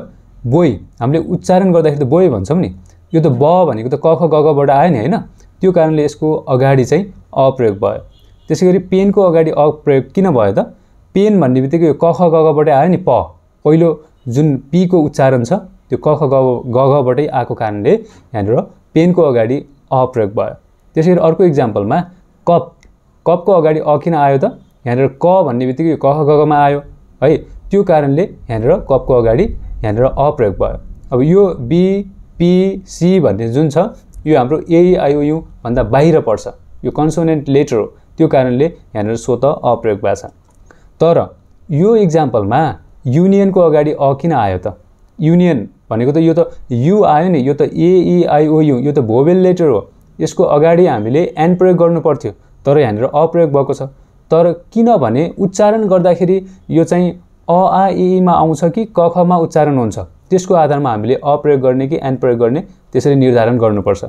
बोय हामीले उच्चारण गर्दाखेरि त बोय भन्छौँ नि यो त ब भनेको त क ख गबाट आयो नि होइन त्यो कारणले यसको अगाडि चाहिँ अप्रयोग भयो त्यसै गरी पेनको अगाडि अप्रयोग किन भयो त पेन भन्ने बित्तिकै यो क ख आयो नि प पहिलो जुन पीको उच्चारण छ त्यो क ख गबाटै आएको कारणले यहाँनिर पेनको अगाडि अप्रयोग भयो त्यसै गरी अर्को इक्जाम्पलमा कप कपको अगाडि अ किन आयो त यहाँनिर क भन्ने बित्तिकै यो क ख गमा आयो है त्यो कारणले यहाँनिर कपको अगाडि यहाँनिर अप्रयोग भयो अब यो बी पिसी भन्ने जुन छ यो हाम्रो एआइओयु भन्दा बाहिर पर्छ यो कन्सोनेन्ट लेटर हो त्यो कारणले यहाँनिर स्वत अप्रयोग भएको छ तर यो इक्जाम्पलमा युनियनको अगाडि अ किन आयो त युनियन भनेको त यो त यु आयो नि यो त एइआइओयु e, यो त भोबेल लेटर हो यसको अगाडि हामीले एन प्रयोग गर्नु पर्थ्यो तर यहाँनिर अप्रयोग भएको छ तर किनभने उच्चारण गर्दाखेरि यो चाहिँ अआइमा आउँछ कि कखमा उच्चारण हुन्छ त्यसको आधारमा हामीले अप्रयोग गर्ने कि एन प्रयोग गर्ने त्यसरी निर्धारण गर्नुपर्छ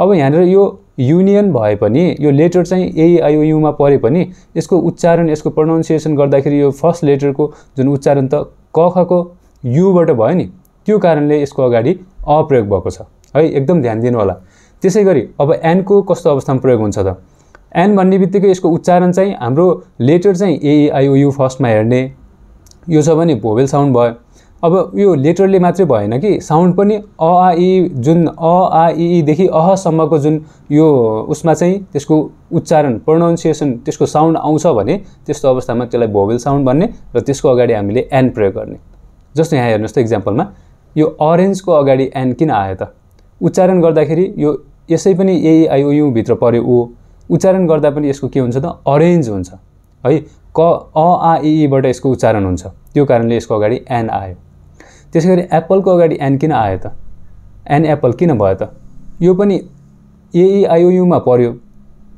अब यहाँनिर यो युनियन भए पनि यो लेटर चाहिँ एआइओयुमा परे पनि यसको उच्चारण यसको प्रनाउन्सिएसन गर्दाखेरि यो फर्स्ट लेटरको जुन उच्चारण त क खको युबाट भयो नि त्यो कारणले यसको अगाडि अप्रयोग भएको छ है एकदम ध्यान दिनु होला त्यसै गरी अब एनको कस्तो अवस्थामा प्रयोग हुन्छ त एन भन्ने बित्तिकै यसको उच्चारण चाहिँ हाम्रो लेटर चाहिँ एआइओयु फर्स्टमा हेर्ने यो छ भने भोबेल साउन्ड भयो अब यो लेटरले मात्रै भएन कि साउन्ड पनि अ आ इ जुन अ आ इदेखि अहसम्मको जुन यो उसमा चाहिँ त्यसको उच्चारण प्रोनाउन्सिएसन त्यसको साउन्ड आउँछ भने त्यस्तो अवस्थामा त्यसलाई भोवेल साउन्ड भन्ने र त्यसको अगाडि हामीले एन प्रयोग गर्ने जस्तो यहाँ हेर्नुहोस् त इक्जाम्पलमा यो अरेन्जको अगाडि एन किन आयो त उच्चारण गर्दाखेरि यो यसै पनि ए आइओयुभित्र पऱ्यो ऊ उच्चारण गर्दा पनि यसको के हुन्छ त अरेन्ज हुन्छ है क अ आ इबाट यसको उच्चारण हुन्छ त्यो कारणले यसको अगाडि एन आयो त्यसै गरी एप्पलको अगाडि एन किन आयो त एन एप्पल किन भयो त यो पनि एइआइओयुमा e पर्यो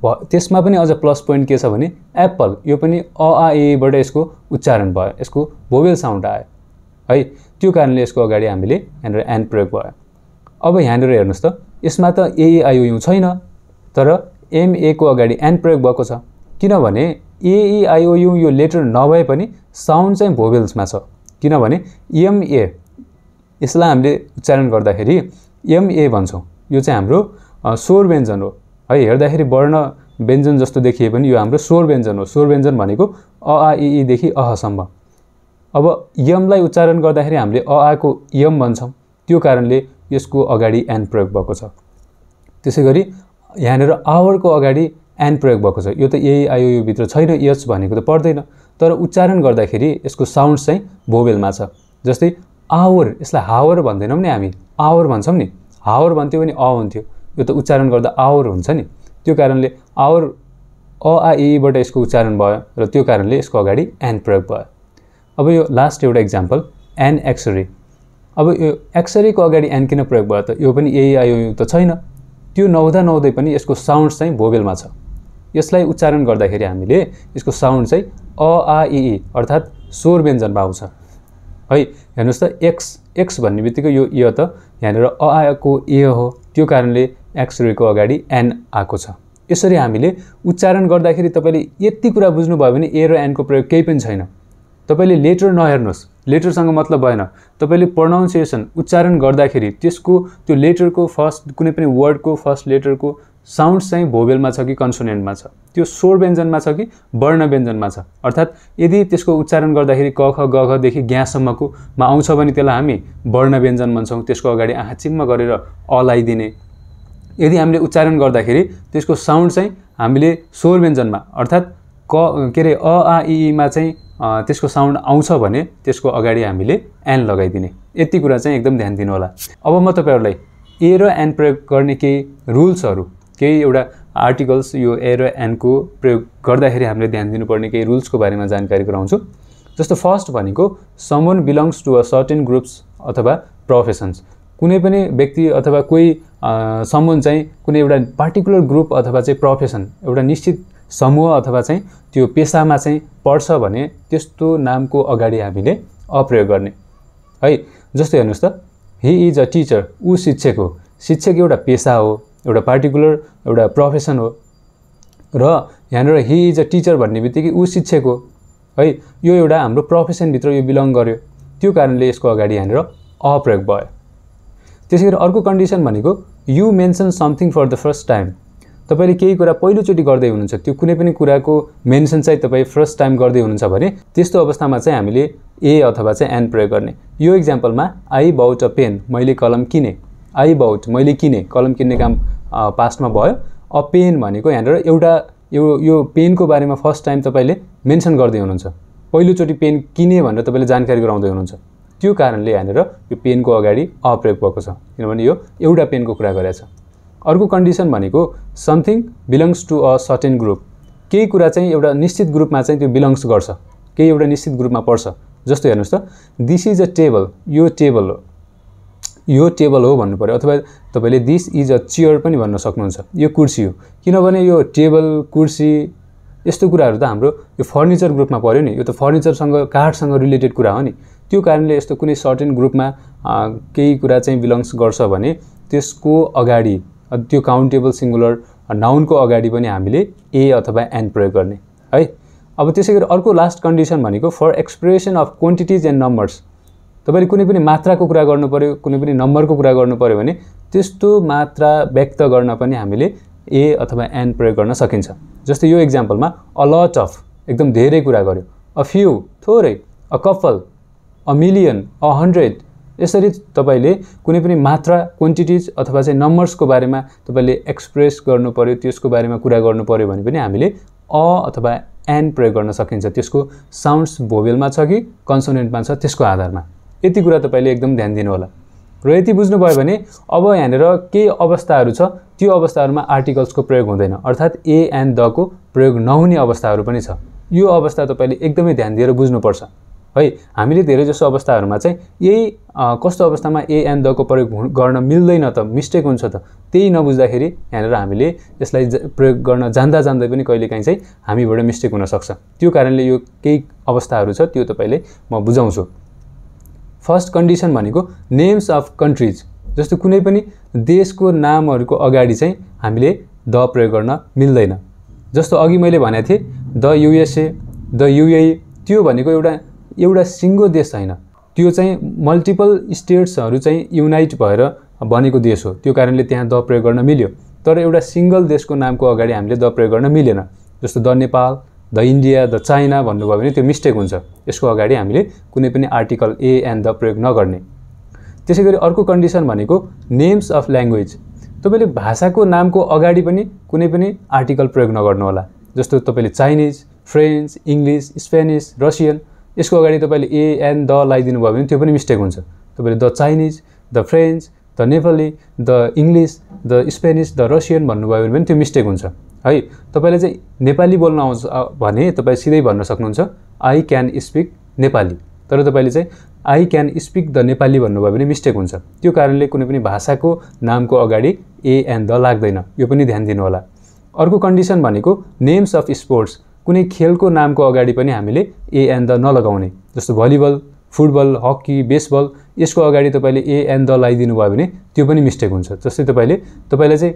भ त्यसमा पनि अझ प्लस पोइन्ट के छ भने एप्पल यो पनि अआएबाट e e यसको उच्चारण भयो यसको भोवेल साउन्ड आयो है त्यो कारणले यसको अगाडि हामीले यहाँनिर एन प्रयोग भयो अब यहाँनिर हेर्नुहोस् त यसमा त एइआइओयु छैन तर एमएको अगाडि एन प्रयोग भएको छ किनभने एइआइओयु यो लेटर नभए पनि साउन्ड चाहिँ भोवेल्समा छ किनभने एमए यसलाई हामीले उच्चारण गर्दाखेरि एमए भन्छौँ यो चाहिँ हाम्रो स्वर व्यञ्जन हो है हेर्दाखेरि वर्ण व्यञ्जन जस्तो देखिए पनि यो हाम्रो स्वर व्यञ्जन हो स्वर व्यञ्जन भनेको अआइदेखि अहसम्म अब यमलाई उच्चारण गर्दाखेरि हामीले अआको यम भन्छौँ त्यो कारणले यसको अगाडि एन प्रयोग भएको छ त्यसै गरी यहाँनिर आवरको अगाडि एन प्रयोग भएको छ यो त यही आयो यो छैन यच भनेको त पर्दैन तर उच्चारण गर्दाखेरि यसको साउन्ड चाहिँ भोबेलमा छ जस्तै आवर यसलाई हावर भन्दैनौँ नि हामी आवर भन्छौँ नि हावर भन्थ्यो भने अ हुन्थ्यो यो त उच्चारण गर्दा आवर हुन्छ नि त्यो कारणले आवर अ अआईबाट यसको उच्चारण भयो र त्यो कारणले यसको अगाडि एन प्रयोग भयो अब यो लास्ट एउटा इक्जाम्पल एन एक्सरे अब यो एक्सरेको अगाडि एन किन प्रयोग भयो त यो पनि यो त छैन त्यो नहुँदा नहुँदै पनि यसको साउन्ड चाहिँ भोबेलमा छ यसलाई उच्चारण गर्दाखेरि हामीले यसको साउन्ड चाहिँ अ आ इ अर्थात् स्वर व्यञ्जनमा आउँछ है हेर्नुहोस् त एक्स एक्स भन्ने बित्तिकै यो य त यहाँनिर अ आएको ए हो त्यो कारणले एक्स रेको अगाडि एन आएको छ यसरी हामीले उच्चारण गर्दाखेरि तपाईँले यति कुरा बुझ्नुभयो भने ए र एनको प्रयोग केही पनि छैन तपाईँले लेटर नहेर्नुहोस् लेटरसँग मतलब भएन तपाईँले प्रनाउन्सिएसन उच्चारण गर्दाखेरि त्यसको त्यो लेटरको फर्स्ट कुनै पनि वर्डको फर्स्ट लेटरको साउन्ड चाहिँ भोबेलमा छ कि कन्सोनेन्टमा छ त्यो स्वर व्यञ्जनमा छ कि वर्ण व्यञ्जनमा छ अर्थात् यदि त्यसको उच्चारण गर्दाखेरि क ख ग खदेखि मा आउँछ भने त्यसलाई हामी वर्ण व्यञ्जन भन्छौँ त्यसको अगाडि आँखा चिम्म गरेर अलाइदिने यदि हामीले उच्चारण गर्दाखेरि त्यसको साउन्ड चाहिँ हामीले स्वर व्यञ्जनमा अर्थात् क के अरे अ आ इमा चाहिँ त्यसको साउन्ड आउँछ भने त्यसको अगाडि हामीले एन लगाइदिने यति कुरा चाहिँ एकदम ध्यान दिनुहोला अब म तपाईँहरूलाई ए र एन प्रयोग गर्ने केही रुल्सहरू केही एउटा आर्टिकल्स यो एरो एन्डको प्रयोग गर्दाखेरि हामीले ध्यान दिनुपर्ने केही रुल्सको बारेमा जानकारी गराउँछु जस्तो फर्स्ट भनेको someone belongs to a certain groups or professions कुनै पनि व्यक्ति अथवा कोही समन चाहिँ कुनै एउटा पार्टिकुलर ग्रुप अथवा चाहिँ प्रोफेसन एउटा निश्चित समूह अथवा चाहिँ त्यो पेसामा चाहिँ पर्छ भने त्यस्तो नामको अगाडि हामीले अप्रयोग गर्ने है जस्तै हेर्नुहोस् त हि इज अ टिचर ऊ शिक्षक हो शिक्षक एउटा पेसा हो एउटा पार्टिकुलर एउटा प्रोफेसन हो र यहाँनिर हि इज अ टिचर भन्ने बित्तिकै ऊ शिक्षक हो है यो एउटा हाम्रो प्रोफेसनभित्र यो बिलङ गर्यो त्यो कारणले यसको अगाडि यहाँनिर अप्रयोग भयो त्यसै गरी अर्को कन्डिसन भनेको you mention something for the first time तपाईँले केही कुरा पहिलोचोटि गर्दै हुनुहुन्छ त्यो कुनै पनि कुराको मेन्सन चाहिँ तपाईँ फर्स्ट टाइम गर्दै हुनुहुन्छ भने त्यस्तो अवस्थामा चाहिँ हामीले ए अथवा चाहिँ एन प्रयोग गर्ने यो इक्जाम्पलमा आई बाउट अ पेन मैले कलम किने आई बाउट मैले किने कलम किन्ने काम पास्टमा भयो अ पेन भनेको यहाँनिर एउटा यो यो पेनको बारेमा फर्स्ट टाइम तपाईँले मेन्सन गर्दै हुनुहुन्छ पहिलोचोटि पेन किने भनेर तपाईँले जानकारी गराउँदै हुनुहुन्छ त्यो कारणले यहाँनिर यो पेनको अगाडि अप्रयोग भएको छ किनभने यो एउटा पेनको कुरा छ अर्को कन्डिसन भनेको something belongs to a certain group केही कुरा चाहिँ एउटा निश्चित ग्रुपमा चाहिँ त्यो बिलङ्स गर्छ केही एउटा निश्चित ग्रुपमा पर्छ जस्तो हेर्नुहोस् त दिस इज अ टेबल यो टेबल हो यो टेबल हो भन्नु पऱ्यो अथवा तपाईँले दिस इज अ चियर पनि भन्न सक्नुहुन्छ यो कुर्सी हो किनभने यो टेबल कुर्सी यस्तो कुराहरू त हाम्रो यो फर्निचर ग्रुपमा पऱ्यो नि यो त फर्निचरसँग काठसँग रिलेटेड कुरा हो नि त्यो कारणले यस्तो कुनै सर्टेन ग्रुपमा केही कुरा चाहिँ बिलङ्स गर्छ भने त्यसको अगाडि त्यो काउन्टेबल सिङ्गुलर नाउनको अगाडि पनि हामीले ए अथवा एन प्रयोग गर्ने है अब त्यसै गरी अर्को लास्ट कन्डिसन भनेको for expression of quantities and numbers तपाईँले कुनै पनि मात्राको कुरा गर्नु पऱ्यो कुनै पनि नम्बरको कुरा गर्नु पऱ्यो भने त्यस्तो मात्रा व्यक्त गर्न पनि हामीले ए अथवा एन प्रयोग गर्न सकिन्छ जस्तै यो इक्जाम्पलमा अलट अफ एकदम धेरै कुरा गर्यो अ फ्यु थोरै a couple a million a hundred यसरी तपाईँले कुनै पनि मात्रा क्वान्टिटिज अथवा चाहिँ नम्बर्सको बारेमा तपाईँले एक्सप्रेस गर्नु पऱ्यो त्यसको बारेमा कुरा गर्नु पऱ्यो भने पनि हामीले अ अथवा एन प्रयोग गर्न सकिन्छ त्यसको साउन्ड्स भोबेलमा छ कि कन्सोनेन्टमा छ त्यसको आधारमा यति कुरा तपाईँले एकदम ध्यान दिनुहोला र यति बुझ्नुभयो भने अब यहाँनिर केही अवस्थाहरू छ त्यो अवस्थाहरूमा आर्टिकल्सको प्रयोग हुँदैन अर्थात् ए एन्ड दको प्रयोग नहुने अवस्थाहरू पनि छ यो अवस्था तपाईँले एकदमै ध्यान दिएर बुझ्नुपर्छ है हामीले धेरैजसो अवस्थाहरूमा चाहिँ यही कस्तो अवस्थामा ए एन्ड दको प्रयोग गर्न मिल्दैन त मिस्टेक हुन्छ त त्यही नबुझ्दाखेरि यहाँनिर हामीले यसलाई प्रयोग गर्न जान्दा जान्दै पनि कहिलेकाहीँ चाहिँ हामीबाट मिस्टेक हुनसक्छ त्यो कारणले यो केही अवस्थाहरू छ त्यो तपाईँले म बुझाउँछु फर्स्ट कन्डिसन भनेको नेम्स अफ कन्ट्रिज जस्तो कुनै पनि देशको नामहरूको अगाडि चाहिँ हामीले द प्रयोग गर्न मिल्दैन जस्तो अघि मैले भनेको थिएँ द युएसए द युए त्यो भनेको एउटा एउटा सिङ्गो देश होइन त्यो चाहिँ मल्टिपल स्टेट्सहरू चाहिँ युनाइट भएर बनेको देश हो त्यो कारणले त्यहाँ द प्रयोग गर्न मिल्यो तर एउटा सिङ्गल देशको नामको अगाडि हामीले द प्रयोग गर्न मिलेन जस्तो the Nepal the India the China भन्नुभयो भने त्यो मिस्टेक हुन्छ यसको अगाडि हामीले कुनै पनि आर्टिकल ए एन्ड द प्रयोग नगर्ने त्यसै गरी अर्को कन्डिसन भनेको नेम्स अफ ल्याङ्ग्वेज तपाईँले भाषाको नामको अगाडि पनि कुनै पनि आर्टिकल प्रयोग नगर्नुहोला जस्तो तपाईँले Chinese French English Spanish Russian यसको अगाडि तपाईँले ए एन्ड द लगाइदिनु भयो भने त्यो पनि मिस्टेक हुन्छ तपाईँले the Chinese the French the Nepali the English the Spanish the Russian भन्नुभयो भने पनि त्यो मिस्टेक हुन्छ है तपाईँले चाहिँ नेपाली बोल्न आउँछ भने तपाईँ सिधै भन्न सक्नुहुन्छ आई क्यान स्पिक नेपाली तर तपाईँले चाहिँ I can speak the Nepali भन्नुभयो भने मिस्टेक हुन्छ त्यो कारणले कुनै पनि भाषाको नामको अगाडि ए एन्ड द लाग्दैन यो पनि ध्यान दिनुहोला अर्को कन्डिसन भनेको नेम्स अफ स्पोर्ट्स कुनै खेलको नामको अगाडि पनि हामीले ए एन्ड द नलगाउने जस्तो भलिबल फुटबल हकी बेसबल यसको अगाडि तपाईँले ए एन्ड द लगाइदिनु भयो भने त्यो पनि मिस्टेक हुन्छ जस्तै तपाईँले तपाईँलाई चाहिँ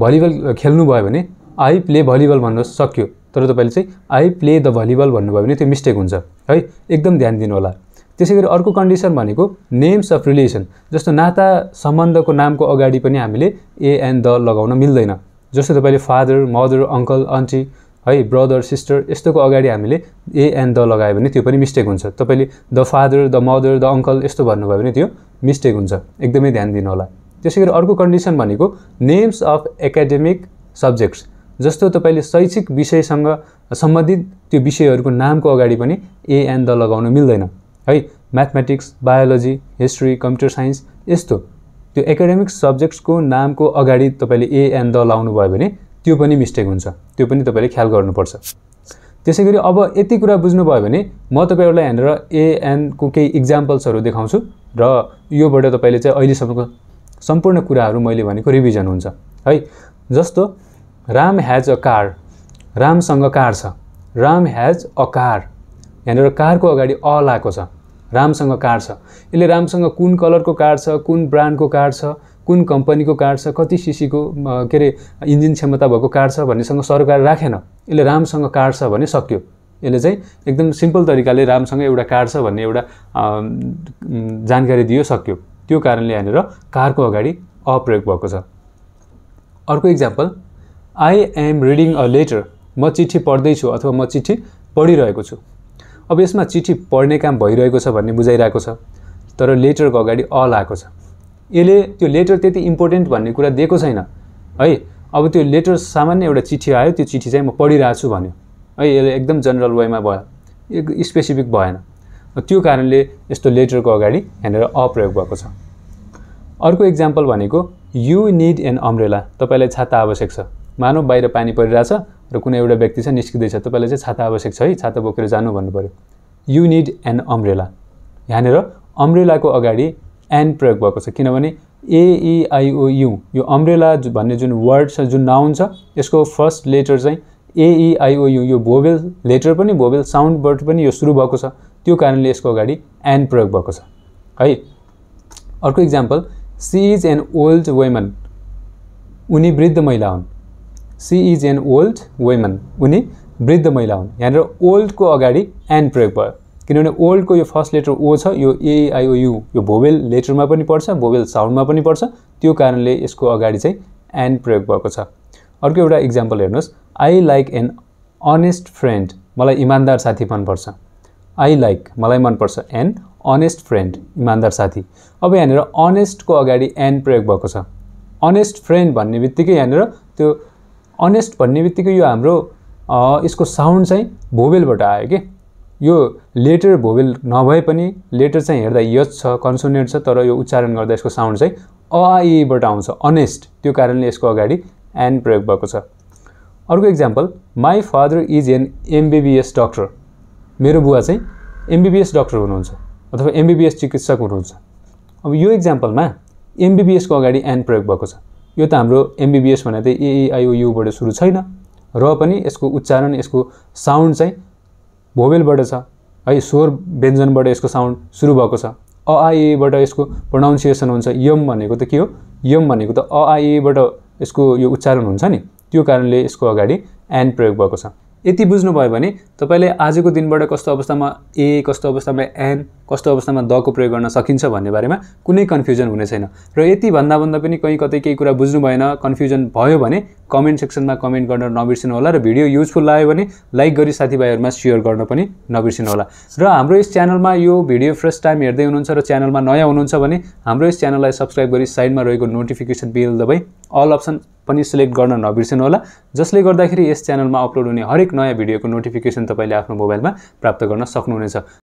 भलिबल खेल्नुभयो भने आई प्ले भलिबल भन्न सक्यो तर तपाईँले चाहिँ आई प्ले द भलिबल भन्नुभयो भने त्यो मिस्टेक हुन्छ है एकदम ध्यान दिनुहोला त्यसै गरी अर्को कन्डिसन भनेको नेम्स अफ रिलेसन जस्तो नाता सम्बन्धको नामको अगाडि पनि हामीले ए एन्ड द लगाउन मिल्दैन जस्तो तपाईँले फादर मदर अङ्कल आन्टी है ब्रदर सिस्टर यस्तोको अगाडि हामीले ए एन्ड द लगायो भने त्यो पनि मिस्टेक हुन्छ तपाईँले the father the mother the uncle यस्तो भन्नुभयो भने त्यो मिस्टेक हुन्छ एकदमै ध्यान दिनुहोला त्यसै गरी अर्को कन्डिसन भनेको नेम्स अफ एकाडेमिक सब्जेक्ट्स जस्तो तपाईँले शैक्षिक विषयसँग सम्बन्धित त्यो विषयहरूको नामको अगाडि पनि ए एन्ड द लगाउनु मिल्दैन है mathematics biology history computer science यस्तो त्यो एकाडेमिक सब्जेक्ट्सको नामको अगाडि तपाईँले ए एन्ड द लाउनु भयो भने त्यो पनि मिस्टेक हुन्छ त्यो पनि तपाईँले ख्याल गर्नुपर्छ त्यसै गरी अब यति कुरा बुझ्नुभयो भने म तपाईँहरूलाई हेरेर एएनको केही इक्जाम्पल्सहरू देखाउँछु र योबाट तपाईँले चाहिँ अहिलेसम्मको सम्पूर्ण कुराहरू मैले भनेको रिभिजन हुन्छ है जस्तो राम ह्याज अ कार रामसँग कार छ राम ह्याज अ कार यहाँनिर कारको अगाडि अ लाएको छ रामसँग कार छ यसले रामसँग कुन कलरको कार छ कुन ब्रान्डको कार छ कुन कम्पनीको कार छ कति सिसीको के अरे इन्जिन क्षमता भएको कार छ भन्नेसँग सरकार राखेन यसले रामसँग कार छ भने सक्यो यसले चाहिँ एकदम सिम्पल तरिकाले रामसँग एउटा कार छ भन्ने एउटा जानकारी दियो सक्यो त्यो कारणले यहाँनिर कारको अगाडि अप्रयोग भएको छ अर्को example I am reading a letter म चिठी पढ्दैछु अथवा म चिठी पढिरहेको छु अब यसमा चिठी पढ्ने काम भइरहेको छ भन्ने बुझाइरहेको छ तर लेटरको अगाडि अ लगाएको छ यसले त्यो लेटर त्यति इम्पोर्टेन्ट भन्ने कुरा दिएको छैन है अब त्यो लेटर सामान्य एउटा चिठी आयो त्यो चिठी चाहिँ म पढिरहेको छु भन्यो है यसले एकदम जनरल वेमा भयो स्पेसिफिक भएन त्यो कारणले यस्तो लेटरको अगाडि यहाँनिर अप्रयोग भएको छ अर्को इक्जाम्पल भनेको यु निड एन अम्ब्रेला तपाईँलाई छाता आवश्यक छ मानव बाहिर पानी परिरहेछ र कुनै एउटा व्यक्ति छ निस्किँदैछ तपाईँलाई चाहिँ छाता आवश्यक छ है छाता बोकेर जानु भन्नु पऱ्यो यु निड एन अम्ब्रेला यहाँनिर अम्ब्रेलाको अगाडि एन प्रयोग भएको छ किनभने एइआइओयु e यो अम्ब्रेला भन्ने जुन वर्ड छ जुन नाउन छ यसको फर्स्ट लेटर चाहिँ एइआइओयु e यो भोबेल लेटर पनि भोबेल साउन्ड वर्ड पनि यो सुरु भएको छ त्यो कारणले यसको अगाडि एन प्रयोग भएको छ है अर्को example she is an old woman उनी वृद्ध महिला हुन् she is an old woman उनी वृद्ध महिला हुन् यहाँनिर ओल्डको अगाडि एन प्रयोग भयो किनभने ओल्डको यो फर्स्ट लेटर ओ छ यो एआइओयु यो भोवेल लेटरमा पनि पर्छ भोवेल साउन्डमा पनि पर्छ त्यो कारणले यसको अगाडि चाहिँ एन प्रयोग भएको छ अर्को एउटा इक्जाम्पल हेर्नुहोस् I like an honest friend मलाई इमान्दार साथी मनपर्छ आई लाइक मलाई मनपर्छ एन अनेस्ट फ्रेन्ड इमान्दार साथी अब यहाँनिर अनेस्टको अगाडि एन प्रयोग भएको छ अनेस्ट फ्रेन्ड भन्ने बित्तिकै यहाँनिर त्यो अनेस्ट भन्ने बित्तिकै यो हाम्रो यसको साउन्ड चाहिँ भोबेलबाट आयो कि यो लेटर भोबेल नभए पनि लेटर चाहिँ हेर्दा यच छ कन्सोनेन्ट छ तर यो उच्चारण गर्दा यसको साउन्ड चाहिँ अआइबाट आउँछ अनेस्ट त्यो कारणले यसको अगाडि एन प्रयोग भएको छ अर्को example my father is an MBBS doctor मेरो बुवा चाहिँ एमबिबिएस डक्टर हुनुहुन्छ अथवा एमबिबिएस चिकित्सक हुनुहुन्छ अब यो इक्जाम्पलमा एमबिबिएसको अगाडि एन प्रयोग भएको छ यो त हाम्रो एमबिबिएस भने चाहिँ एइआइओयुबाट सुरु छैन र पनि यसको उच्चारण यसको साउन्ड चाहिँ भोबेलबाट छ है स्वर व्यञ्जनबाट यसको साउन्ड सुरु भएको छ अआइएबाट यसको प्रोनाउन्सिएसन हुन्छ यम भनेको त के हो यम भनेको त अआइएबाट यसको यो उच्चारण हुन्छ नि त्यो कारणले यसको अगाडि एन प्रयोग भएको छ यति बुझ्नुभयो भने तपाईँले आजको दिनबाट कस्तो अवस्थामा ए कस्तो अवस्थामा एन कस्तो अवस्थामा दको प्रयोग गर्न सकिन्छ भन्ने बारेमा कुनै कन्फ्युजन हुने छैन र यति भन्दा भन्दा पनि कहीँ कतै केही कुरा बुझ्नु भएन कन्फ्युजन भयो भने कमेन्ट सेक्सनमा कमेन्ट गर्न नबिर्सिनु होला र भिडियो युजफुल लाग्यो भने लाइक गरी साथीभाइहरूमा सेयर गर्न पनि नबिर्सिनु होला र हाम्रो यस च्यानलमा यो भिडियो फर्स्ट टाइम हेर्दै हुनुहुन्छ र च्यानलमा नयाँ हुनुहुन्छ भने हाम्रो यस च्यानललाई सब्सक्राइब गरी साइडमा रहेको नोटिफिकेसन बिल दबाई अल अप्सन पनि सिलेक्ट गर्न नबिर्सिनु होला जसले गर्दाखेरि यस च्यानलमा अपलोड हुने हरेक नयाँ भिडियोको नोटिफिकेसन तपाईँले आफ्नो मोबाइलमा प्राप्त गर्न सक्नुहुनेछ